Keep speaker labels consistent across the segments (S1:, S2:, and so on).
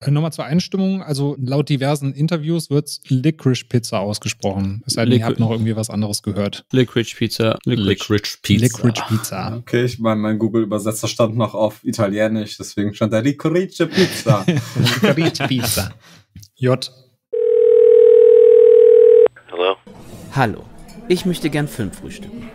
S1: Äh, nochmal zur Einstimmung. Also laut diversen Interviews wird Licorice Pizza ausgesprochen. Es sei denn, ihr habt noch irgendwie was anderes gehört. Licorice Pizza. Licorice, Pizza. Licorice Pizza. Ah, okay, ich
S2: meine, mein Google-Übersetzer stand noch auf Italienisch, deswegen stand da Licorice Pizza. Licorice Pizza. J. Hallo.
S3: Hallo. Ich möchte gern fünf frühstücken.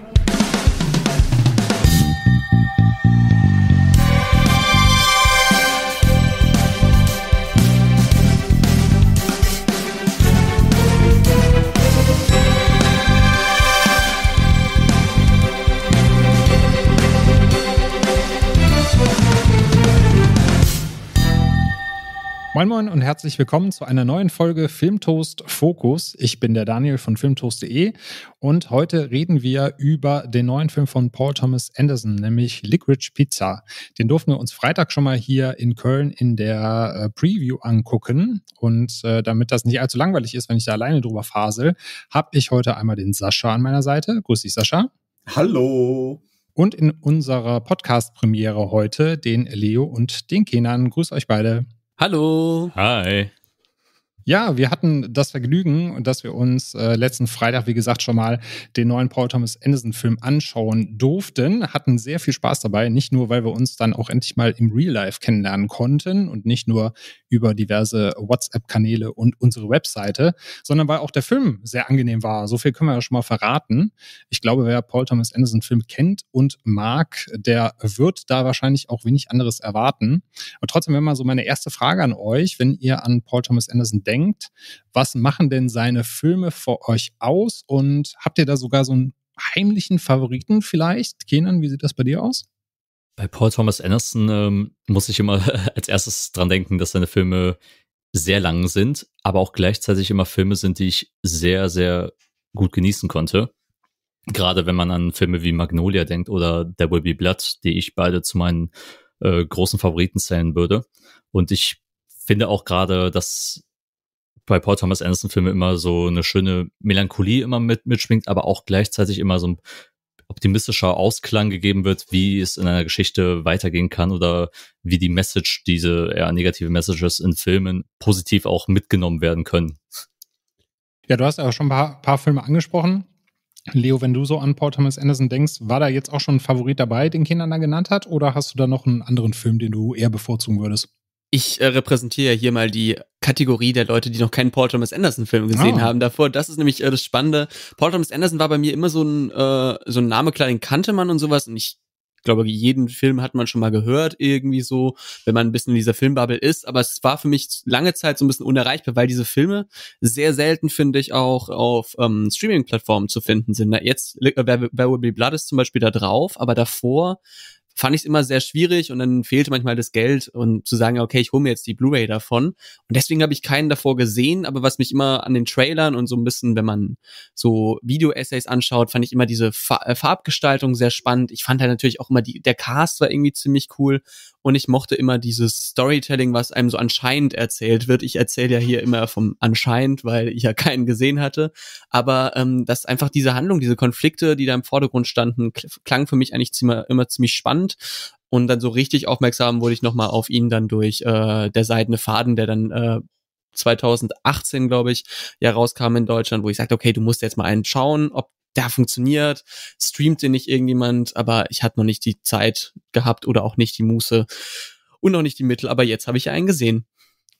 S1: Moin Moin und herzlich willkommen zu einer neuen Folge Filmtoast Fokus. Ich bin der Daniel von filmtoast.de und heute reden wir über den neuen Film von Paul Thomas Anderson, nämlich Liquid Pizza. Den durften wir uns Freitag schon mal hier in Köln in der äh, Preview angucken und äh, damit das nicht allzu langweilig ist, wenn ich da alleine drüber fasel, habe ich heute einmal den Sascha an meiner Seite. Grüß dich Sascha. Hallo. Und in unserer Podcast-Premiere heute den Leo und den Kenan. Grüß euch beide.
S4: Hallo. Hi.
S1: Ja, wir hatten das Vergnügen, dass wir uns äh, letzten Freitag, wie gesagt, schon mal den neuen Paul Thomas Anderson-Film anschauen durften. Hatten sehr viel Spaß dabei, nicht nur, weil wir uns dann auch endlich mal im Real Life kennenlernen konnten und nicht nur über diverse WhatsApp-Kanäle und unsere Webseite, sondern weil auch der Film sehr angenehm war. So viel können wir ja schon mal verraten. Ich glaube, wer Paul Thomas Anderson-Film kennt und mag, der wird da wahrscheinlich auch wenig anderes erwarten. Und trotzdem wäre mal so meine erste Frage an euch, wenn ihr an Paul Thomas Anderson denkt. Was machen denn seine Filme für euch aus? Und habt ihr da sogar so einen heimlichen Favoriten vielleicht? Kenan, wie sieht das bei dir aus?
S4: Bei Paul Thomas Anderson ähm, muss ich immer als erstes dran denken, dass seine Filme sehr lang sind, aber auch gleichzeitig immer Filme sind, die ich sehr, sehr gut genießen konnte. Gerade wenn man an Filme wie Magnolia denkt oder There Will Be Blood, die ich beide zu meinen äh, großen Favoriten zählen würde. Und ich finde auch gerade, dass bei Paul Thomas Anderson Filmen immer so eine schöne Melancholie immer mit mitschwingt, aber auch gleichzeitig immer so ein optimistischer Ausklang gegeben wird, wie es in einer Geschichte weitergehen kann oder wie die Message, diese eher negative Messages in Filmen positiv auch mitgenommen werden können.
S1: Ja, du hast ja schon ein paar, paar Filme angesprochen. Leo, wenn du so an Paul Thomas Anderson denkst, war da jetzt auch schon ein Favorit dabei, den Kindern da genannt hat, oder hast du da noch einen anderen Film, den du eher bevorzugen würdest?
S3: Ich äh, repräsentiere ja hier mal die Kategorie der Leute, die noch keinen Paul Thomas Anderson Film gesehen oh. haben davor. Das ist nämlich äh, das Spannende. Paul Thomas Anderson war bei mir immer so ein, äh, so ein Name, klar, den kannte man und sowas. Und ich glaube, jeden Film hat man schon mal gehört irgendwie so, wenn man ein bisschen in dieser Filmbubble ist. Aber es war für mich lange Zeit so ein bisschen unerreichbar, weil diese Filme sehr selten, finde ich, auch auf ähm, Streaming-Plattformen zu finden sind. Na, jetzt, äh, Where Will Be Blood ist zum Beispiel da drauf, aber davor fand ich es immer sehr schwierig und dann fehlte manchmal das Geld und zu sagen, okay, ich hole mir jetzt die Blu-ray davon. Und deswegen habe ich keinen davor gesehen, aber was mich immer an den Trailern und so ein bisschen, wenn man so Video-Essays anschaut, fand ich immer diese Fa äh, Farbgestaltung sehr spannend. Ich fand halt natürlich auch immer die, der Cast war irgendwie ziemlich cool und ich mochte immer dieses Storytelling, was einem so anscheinend erzählt wird. Ich erzähle ja hier immer vom anscheinend, weil ich ja keinen gesehen hatte. Aber ähm, dass einfach diese Handlung, diese Konflikte, die da im Vordergrund standen, klang für mich eigentlich immer ziemlich spannend spannend. Und dann so richtig aufmerksam wurde ich nochmal auf ihn dann durch äh, der Seidene Faden, der dann äh, 2018, glaube ich, ja rauskam in Deutschland, wo ich sagte, okay, du musst jetzt mal einen schauen, ob der funktioniert, streamt den nicht irgendjemand, aber ich hatte noch nicht die Zeit gehabt oder auch nicht die Muße und noch nicht die Mittel, aber jetzt habe ich einen gesehen.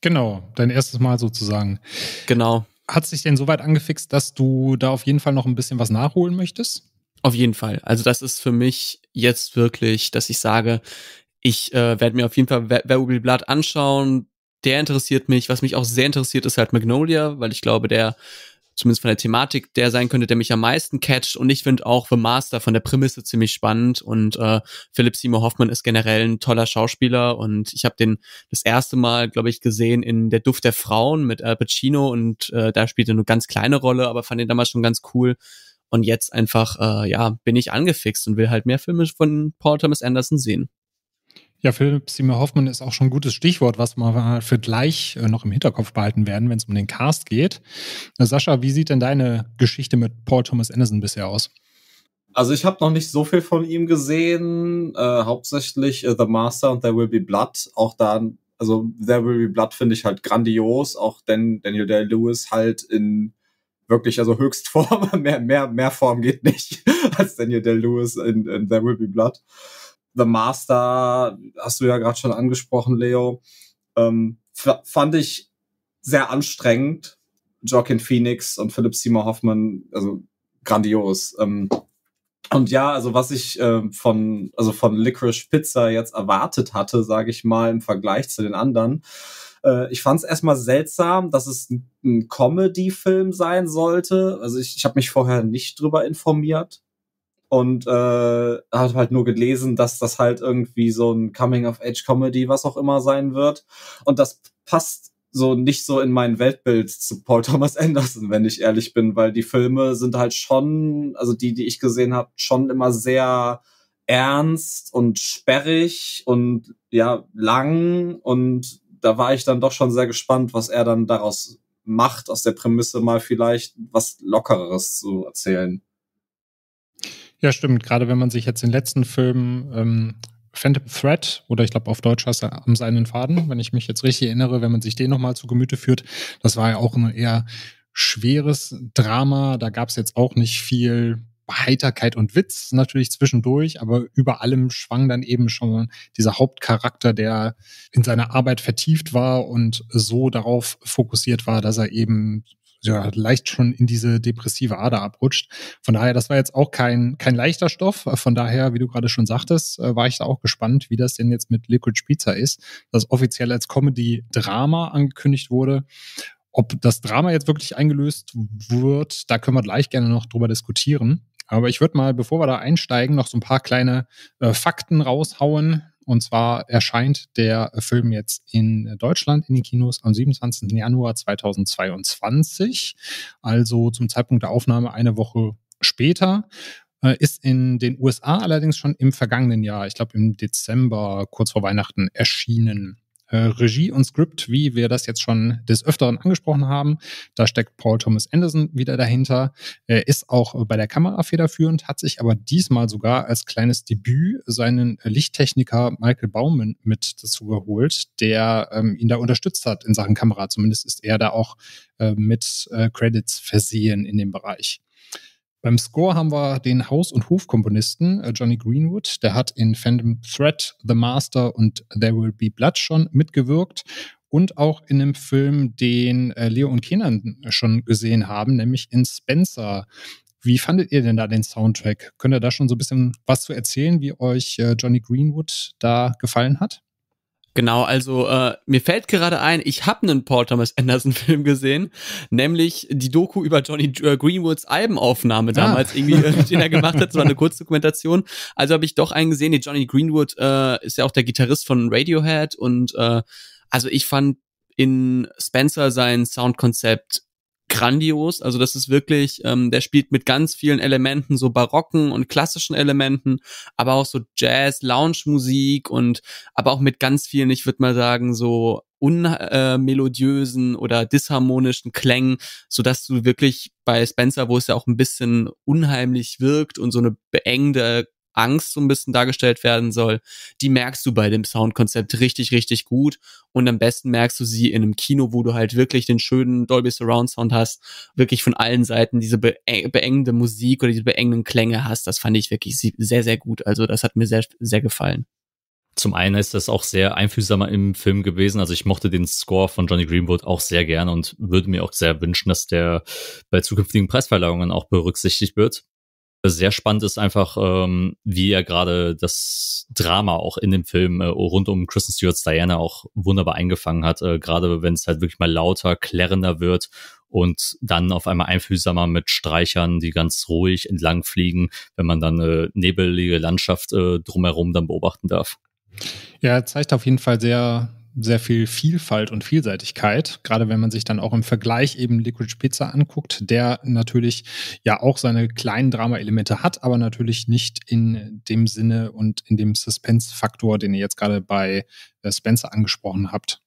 S1: Genau, dein erstes Mal sozusagen. Genau. Hat sich denn so weit angefixt, dass du da auf jeden Fall noch ein bisschen was nachholen möchtest?
S3: Auf jeden Fall. Also das ist für mich jetzt wirklich, dass ich sage, ich äh, werde mir auf jeden Fall Wer Will Blood anschauen. Der interessiert mich. Was mich auch sehr interessiert, ist halt Magnolia, weil ich glaube, der zumindest von der Thematik der sein könnte, der mich am meisten catcht. Und ich finde auch The Master von der Prämisse ziemlich spannend. Und äh, Philipp Seymour Hoffmann ist generell ein toller Schauspieler. Und ich habe den das erste Mal, glaube ich, gesehen in Der Duft der Frauen mit Al Pacino. Und äh, da spielt er eine ganz kleine Rolle, aber fand ihn damals schon ganz cool. Und jetzt einfach, äh, ja, bin ich angefixt und will halt mehr Filme von Paul Thomas Anderson sehen.
S1: Ja, Philipp Seymour Hoffmann ist auch schon ein gutes Stichwort, was wir für gleich äh, noch im Hinterkopf behalten werden, wenn es um den Cast geht. Äh, Sascha, wie sieht denn deine Geschichte mit Paul Thomas Anderson bisher aus?
S2: Also ich habe noch nicht so viel von ihm gesehen, äh, hauptsächlich äh, The Master und There Will Be Blood. Auch da, also There Will Be Blood finde ich halt grandios, auch denn Daniel Day-Lewis halt in wirklich also Höchstform, mehr, mehr, mehr Form geht nicht als Daniel Del Lewis in, in There Will Be Blood. The Master, hast du ja gerade schon angesprochen, Leo, ähm, fand ich sehr anstrengend. Joaquin Phoenix und Philip Seymour Hoffman, also grandios. Ähm, und ja, also was ich äh, von also von Licorice Pizza jetzt erwartet hatte, sage ich mal im Vergleich zu den anderen, äh, ich fand es erstmal seltsam, dass es ein, Comedy-Film sein sollte. Also ich, ich habe mich vorher nicht drüber informiert und äh, habe halt nur gelesen, dass das halt irgendwie so ein Coming-of-Age-Comedy, was auch immer sein wird. Und das passt so nicht so in mein Weltbild zu Paul Thomas Anderson, wenn ich ehrlich bin, weil die Filme sind halt schon, also die, die ich gesehen habe, schon immer sehr ernst und sperrig und ja lang und da war ich dann doch schon sehr gespannt, was er dann daraus macht, aus der Prämisse mal vielleicht was Lockereres zu erzählen.
S1: Ja, stimmt. Gerade wenn man sich jetzt den letzten Film ähm, Phantom Threat oder ich glaube auf Deutsch heißt er am seinen Faden, wenn ich mich jetzt richtig erinnere, wenn man sich den nochmal zu Gemüte führt, das war ja auch ein eher schweres Drama. Da gab es jetzt auch nicht viel Heiterkeit und Witz natürlich zwischendurch, aber über allem schwang dann eben schon dieser Hauptcharakter, der in seiner Arbeit vertieft war und so darauf fokussiert war, dass er eben ja, leicht schon in diese depressive Ader abrutscht. Von daher, das war jetzt auch kein, kein leichter Stoff. Von daher, wie du gerade schon sagtest, äh, war ich da auch gespannt, wie das denn jetzt mit Liquid Pizza ist, das offiziell als Comedy-Drama angekündigt wurde. Ob das Drama jetzt wirklich eingelöst wird, da können wir gleich gerne noch drüber diskutieren. Aber ich würde mal, bevor wir da einsteigen, noch so ein paar kleine äh, Fakten raushauen. Und zwar erscheint der Film jetzt in Deutschland in den Kinos am 27. Januar 2022, also zum Zeitpunkt der Aufnahme eine Woche später äh, ist in den USA allerdings schon im vergangenen Jahr, ich glaube im Dezember kurz vor Weihnachten erschienen. Äh, Regie und Skript, wie wir das jetzt schon des Öfteren angesprochen haben. Da steckt Paul Thomas Anderson wieder dahinter, Er äh, ist auch bei der Kamera federführend, hat sich aber diesmal sogar als kleines Debüt seinen Lichttechniker Michael Baumann mit dazu geholt, der ähm, ihn da unterstützt hat in Sachen Kamera. Zumindest ist er da auch äh, mit äh, Credits versehen in dem Bereich. Beim Score haben wir den Haus- und Hofkomponisten äh, Johnny Greenwood. Der hat in Phantom Threat, The Master und There Will Be Blood schon mitgewirkt und auch in einem Film, den äh, Leo und Kenan schon gesehen haben, nämlich in Spencer. Wie fandet ihr denn da den Soundtrack? Könnt ihr da schon so ein bisschen was zu erzählen, wie euch äh, Johnny Greenwood
S3: da gefallen hat? Genau, also äh, mir fällt gerade ein, ich habe einen Paul Thomas Anderson Film gesehen, nämlich die Doku über Johnny äh, Greenwoods Albenaufnahme ah. damals, ah. irgendwie, äh, den er gemacht hat, so eine Kurzdokumentation. Also habe ich doch einen gesehen, nee, Johnny Greenwood äh, ist ja auch der Gitarrist von Radiohead und äh, also ich fand in Spencer sein Soundkonzept grandios. Also das ist wirklich, ähm, der spielt mit ganz vielen Elementen, so barocken und klassischen Elementen, aber auch so Jazz, Lounge-Musik und aber auch mit ganz vielen, ich würde mal sagen, so unmelodiösen äh, oder disharmonischen Klängen, so dass du wirklich bei Spencer, wo es ja auch ein bisschen unheimlich wirkt und so eine beengende Angst so ein bisschen dargestellt werden soll, die merkst du bei dem Soundkonzept richtig, richtig gut. Und am besten merkst du sie in einem Kino, wo du halt wirklich den schönen Dolby Surround Sound hast, wirklich von allen Seiten diese äh, beengende Musik oder diese beengenden Klänge hast. Das fand ich wirklich sehr, sehr gut. Also das hat mir sehr, sehr gefallen.
S4: Zum einen ist das auch sehr einfühlsamer im Film gewesen. Also ich mochte den Score von Johnny Greenwood auch sehr gern und würde mir auch sehr wünschen, dass der bei zukünftigen Preisverleihungen auch berücksichtigt wird sehr spannend ist einfach, ähm, wie er gerade das Drama auch in dem Film äh, rund um Kristen Stewart's Diana auch wunderbar eingefangen hat. Äh, gerade wenn es halt wirklich mal lauter, klärender wird und dann auf einmal einfühlsamer mit Streichern, die ganz ruhig entlang fliegen, wenn man dann eine äh, nebelige Landschaft äh, drumherum dann beobachten darf.
S1: Ja, zeigt auf jeden Fall sehr, sehr viel Vielfalt und Vielseitigkeit, gerade wenn man sich dann auch im Vergleich eben Liquid Pizza anguckt, der natürlich ja auch seine kleinen Drama-Elemente hat, aber natürlich nicht in dem Sinne und in dem Suspense-Faktor, den ihr jetzt gerade bei äh, Spencer angesprochen habt.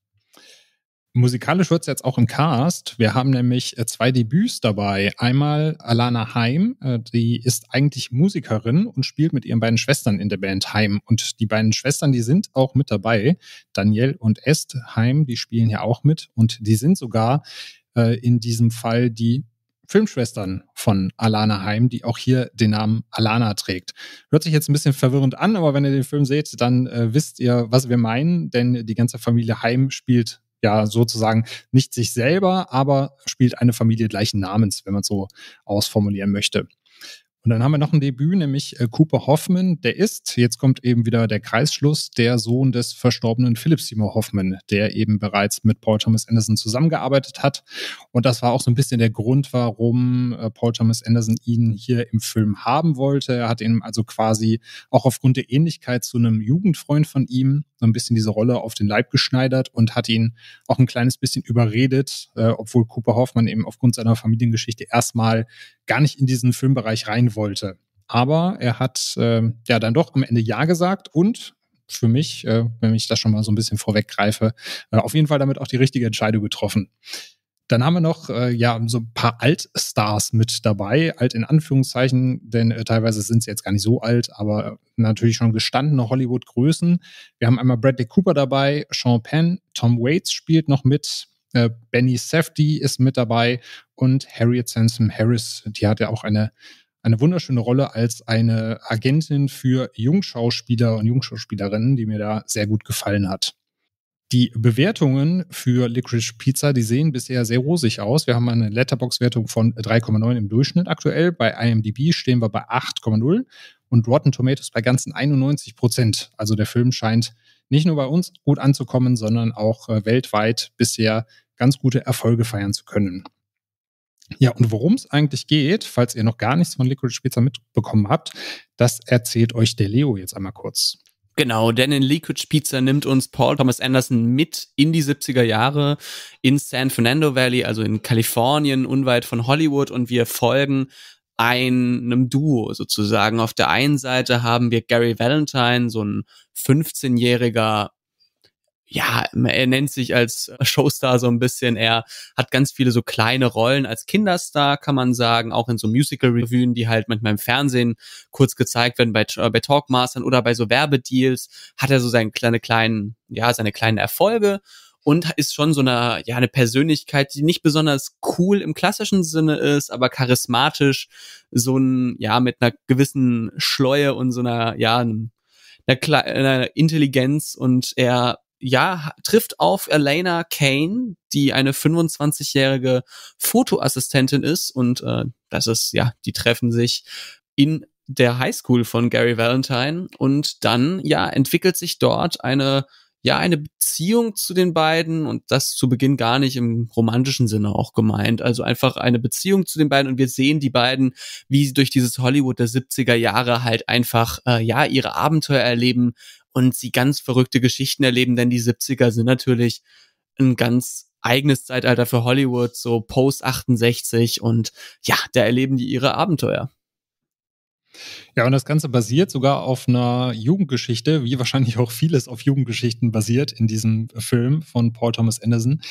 S1: Musikalisch wird's jetzt auch im Cast. Wir haben nämlich äh, zwei Debüts dabei. Einmal Alana Heim, äh, die ist eigentlich Musikerin und spielt mit ihren beiden Schwestern in der Band Heim. Und die beiden Schwestern, die sind auch mit dabei. Danielle und Est Heim, die spielen ja auch mit. Und die sind sogar äh, in diesem Fall die Filmschwestern von Alana Heim, die auch hier den Namen Alana trägt. Hört sich jetzt ein bisschen verwirrend an, aber wenn ihr den Film seht, dann äh, wisst ihr, was wir meinen, denn die ganze Familie Heim spielt ja sozusagen nicht sich selber, aber spielt eine Familie gleichen Namens, wenn man so ausformulieren möchte. Und dann haben wir noch ein Debüt, nämlich äh, Cooper Hoffman. Der ist, jetzt kommt eben wieder der Kreisschluss, der Sohn des verstorbenen Philip Seymour Hoffman, der eben bereits mit Paul Thomas Anderson zusammengearbeitet hat. Und das war auch so ein bisschen der Grund, warum äh, Paul Thomas Anderson ihn hier im Film haben wollte. Er hat ihn also quasi auch aufgrund der Ähnlichkeit zu einem Jugendfreund von ihm so ein bisschen diese Rolle auf den Leib geschneidert und hat ihn auch ein kleines bisschen überredet, äh, obwohl Cooper Hoffmann eben aufgrund seiner Familiengeschichte erstmal gar nicht in diesen Filmbereich rein wollte. Aber er hat äh, ja dann doch am Ende Ja gesagt und für mich, äh, wenn ich das schon mal so ein bisschen vorweggreife, äh, auf jeden Fall damit auch die richtige Entscheidung getroffen. Dann haben wir noch äh, ja so ein paar Altstars mit dabei, alt in Anführungszeichen, denn äh, teilweise sind sie jetzt gar nicht so alt, aber natürlich schon gestandene Hollywood-Größen. Wir haben einmal Bradley Cooper dabei, Sean Penn, Tom Waits spielt noch mit, äh, Benny Safdie ist mit dabei und Harriet Sansom Harris, die hat ja auch eine eine wunderschöne Rolle als eine Agentin für Jungschauspieler und Jungschauspielerinnen, die mir da sehr gut gefallen hat. Die Bewertungen für Licorice Pizza, die sehen bisher sehr rosig aus. Wir haben eine Letterbox-Wertung von 3,9 im Durchschnitt aktuell. Bei IMDb stehen wir bei 8,0 und Rotten Tomatoes bei ganzen 91 Prozent. Also der Film scheint nicht nur bei uns gut anzukommen, sondern auch äh, weltweit bisher ganz gute Erfolge feiern zu können. Ja, und worum es eigentlich geht, falls ihr noch gar nichts von Licorice Pizza mitbekommen habt, das erzählt euch der Leo jetzt einmal kurz.
S3: Genau, denn in Liquid Pizza nimmt uns Paul Thomas Anderson mit in die 70er Jahre in San Fernando Valley, also in Kalifornien, unweit von Hollywood, und wir folgen einem Duo sozusagen. Auf der einen Seite haben wir Gary Valentine, so ein 15-jähriger ja, er nennt sich als äh, Showstar so ein bisschen. Er hat ganz viele so kleine Rollen als Kinderstar, kann man sagen, auch in so Musical-Revuen, die halt manchmal im Fernsehen kurz gezeigt werden, bei, äh, bei Talkmastern oder bei so Werbedeals, hat er so seine kleine, kleinen, ja, seine kleinen Erfolge und ist schon so eine, ja, eine Persönlichkeit, die nicht besonders cool im klassischen Sinne ist, aber charismatisch, so ein, ja, mit einer gewissen Schleue und so einer, ja, einer, einer Intelligenz und er ja, trifft auf Elena Kane, die eine 25-jährige Fotoassistentin ist und äh, das ist, ja, die treffen sich in der Highschool von Gary Valentine und dann, ja, entwickelt sich dort eine, ja, eine Beziehung zu den beiden und das zu Beginn gar nicht im romantischen Sinne auch gemeint. Also einfach eine Beziehung zu den beiden und wir sehen die beiden, wie sie durch dieses Hollywood der 70er Jahre halt einfach, äh, ja, ihre Abenteuer erleben und sie ganz verrückte Geschichten erleben, denn die 70er sind natürlich ein ganz eigenes Zeitalter für Hollywood, so post 68 und ja, da erleben die ihre
S1: Abenteuer. Ja, und das Ganze basiert sogar auf einer Jugendgeschichte, wie wahrscheinlich auch vieles auf Jugendgeschichten basiert in diesem Film von Paul Thomas Anderson,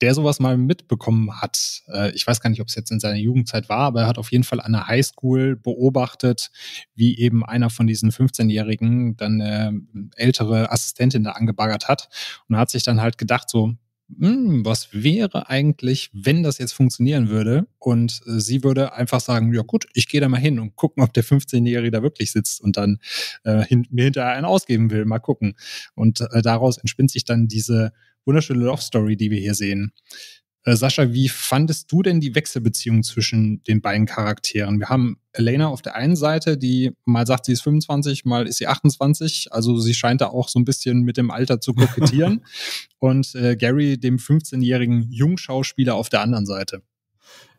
S1: der sowas mal mitbekommen hat. Äh, ich weiß gar nicht, ob es jetzt in seiner Jugendzeit war, aber er hat auf jeden Fall an der Highschool beobachtet, wie eben einer von diesen 15-Jährigen dann eine äh, ältere Assistentin da angebaggert hat und hat sich dann halt gedacht, so, hm, was wäre eigentlich, wenn das jetzt funktionieren würde? Und äh, sie würde einfach sagen, ja gut, ich gehe da mal hin und gucken, ob der 15-Jährige da wirklich sitzt und dann äh, hin, mir hinterher einen ausgeben will. Mal gucken. Und äh, daraus entspinnt sich dann diese wunderschöne Love Story, die wir hier sehen. Äh, Sascha, wie fandest du denn die Wechselbeziehung zwischen den beiden Charakteren? Wir haben Elena auf der einen Seite, die mal sagt, sie ist 25, mal ist sie 28. Also sie scheint da auch so ein bisschen mit dem Alter zu kokettieren. Und äh, Gary, dem 15-jährigen Jungschauspieler auf der anderen Seite.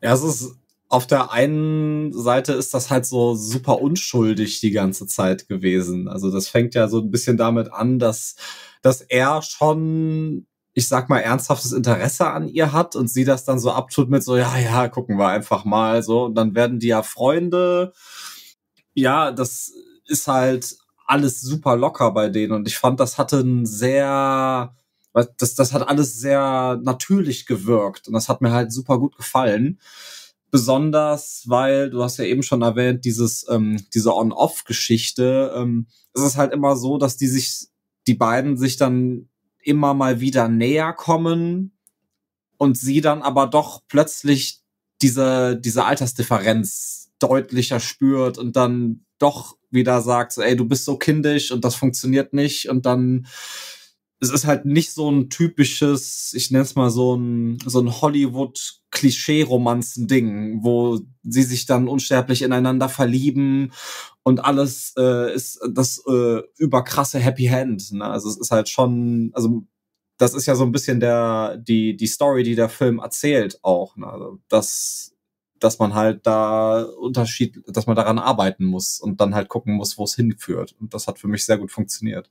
S1: Ja, es ist auf der einen Seite
S2: ist das halt so super unschuldig die ganze Zeit gewesen. Also das fängt ja so ein bisschen damit an, dass, dass er schon ich sag mal, ernsthaftes Interesse an ihr hat und sie das dann so abtut mit so, ja, ja, gucken wir einfach mal so. Und dann werden die ja Freunde. Ja, das ist halt alles super locker bei denen. Und ich fand, das hatte ein sehr, das, das hat alles sehr natürlich gewirkt. Und das hat mir halt super gut gefallen. Besonders, weil, du hast ja eben schon erwähnt, dieses, ähm, diese On-Off-Geschichte, ähm, es ist halt immer so, dass die sich, die beiden sich dann immer mal wieder näher kommen und sie dann aber doch plötzlich diese, diese Altersdifferenz deutlicher spürt und dann doch wieder sagt, so, ey, du bist so kindisch und das funktioniert nicht und dann es ist halt nicht so ein typisches, ich nenne es mal so ein, so ein Hollywood-Klischee-Romanzen-Ding, wo sie sich dann unsterblich ineinander verlieben und alles äh, ist das äh, überkrasse Happy Hand. Ne? Also es ist halt schon, also das ist ja so ein bisschen der, die, die Story, die der Film erzählt auch. Ne? Also das dass man halt da Unterschied, dass man daran arbeiten muss und dann halt gucken muss, wo es hinführt. Und das hat für mich sehr gut funktioniert.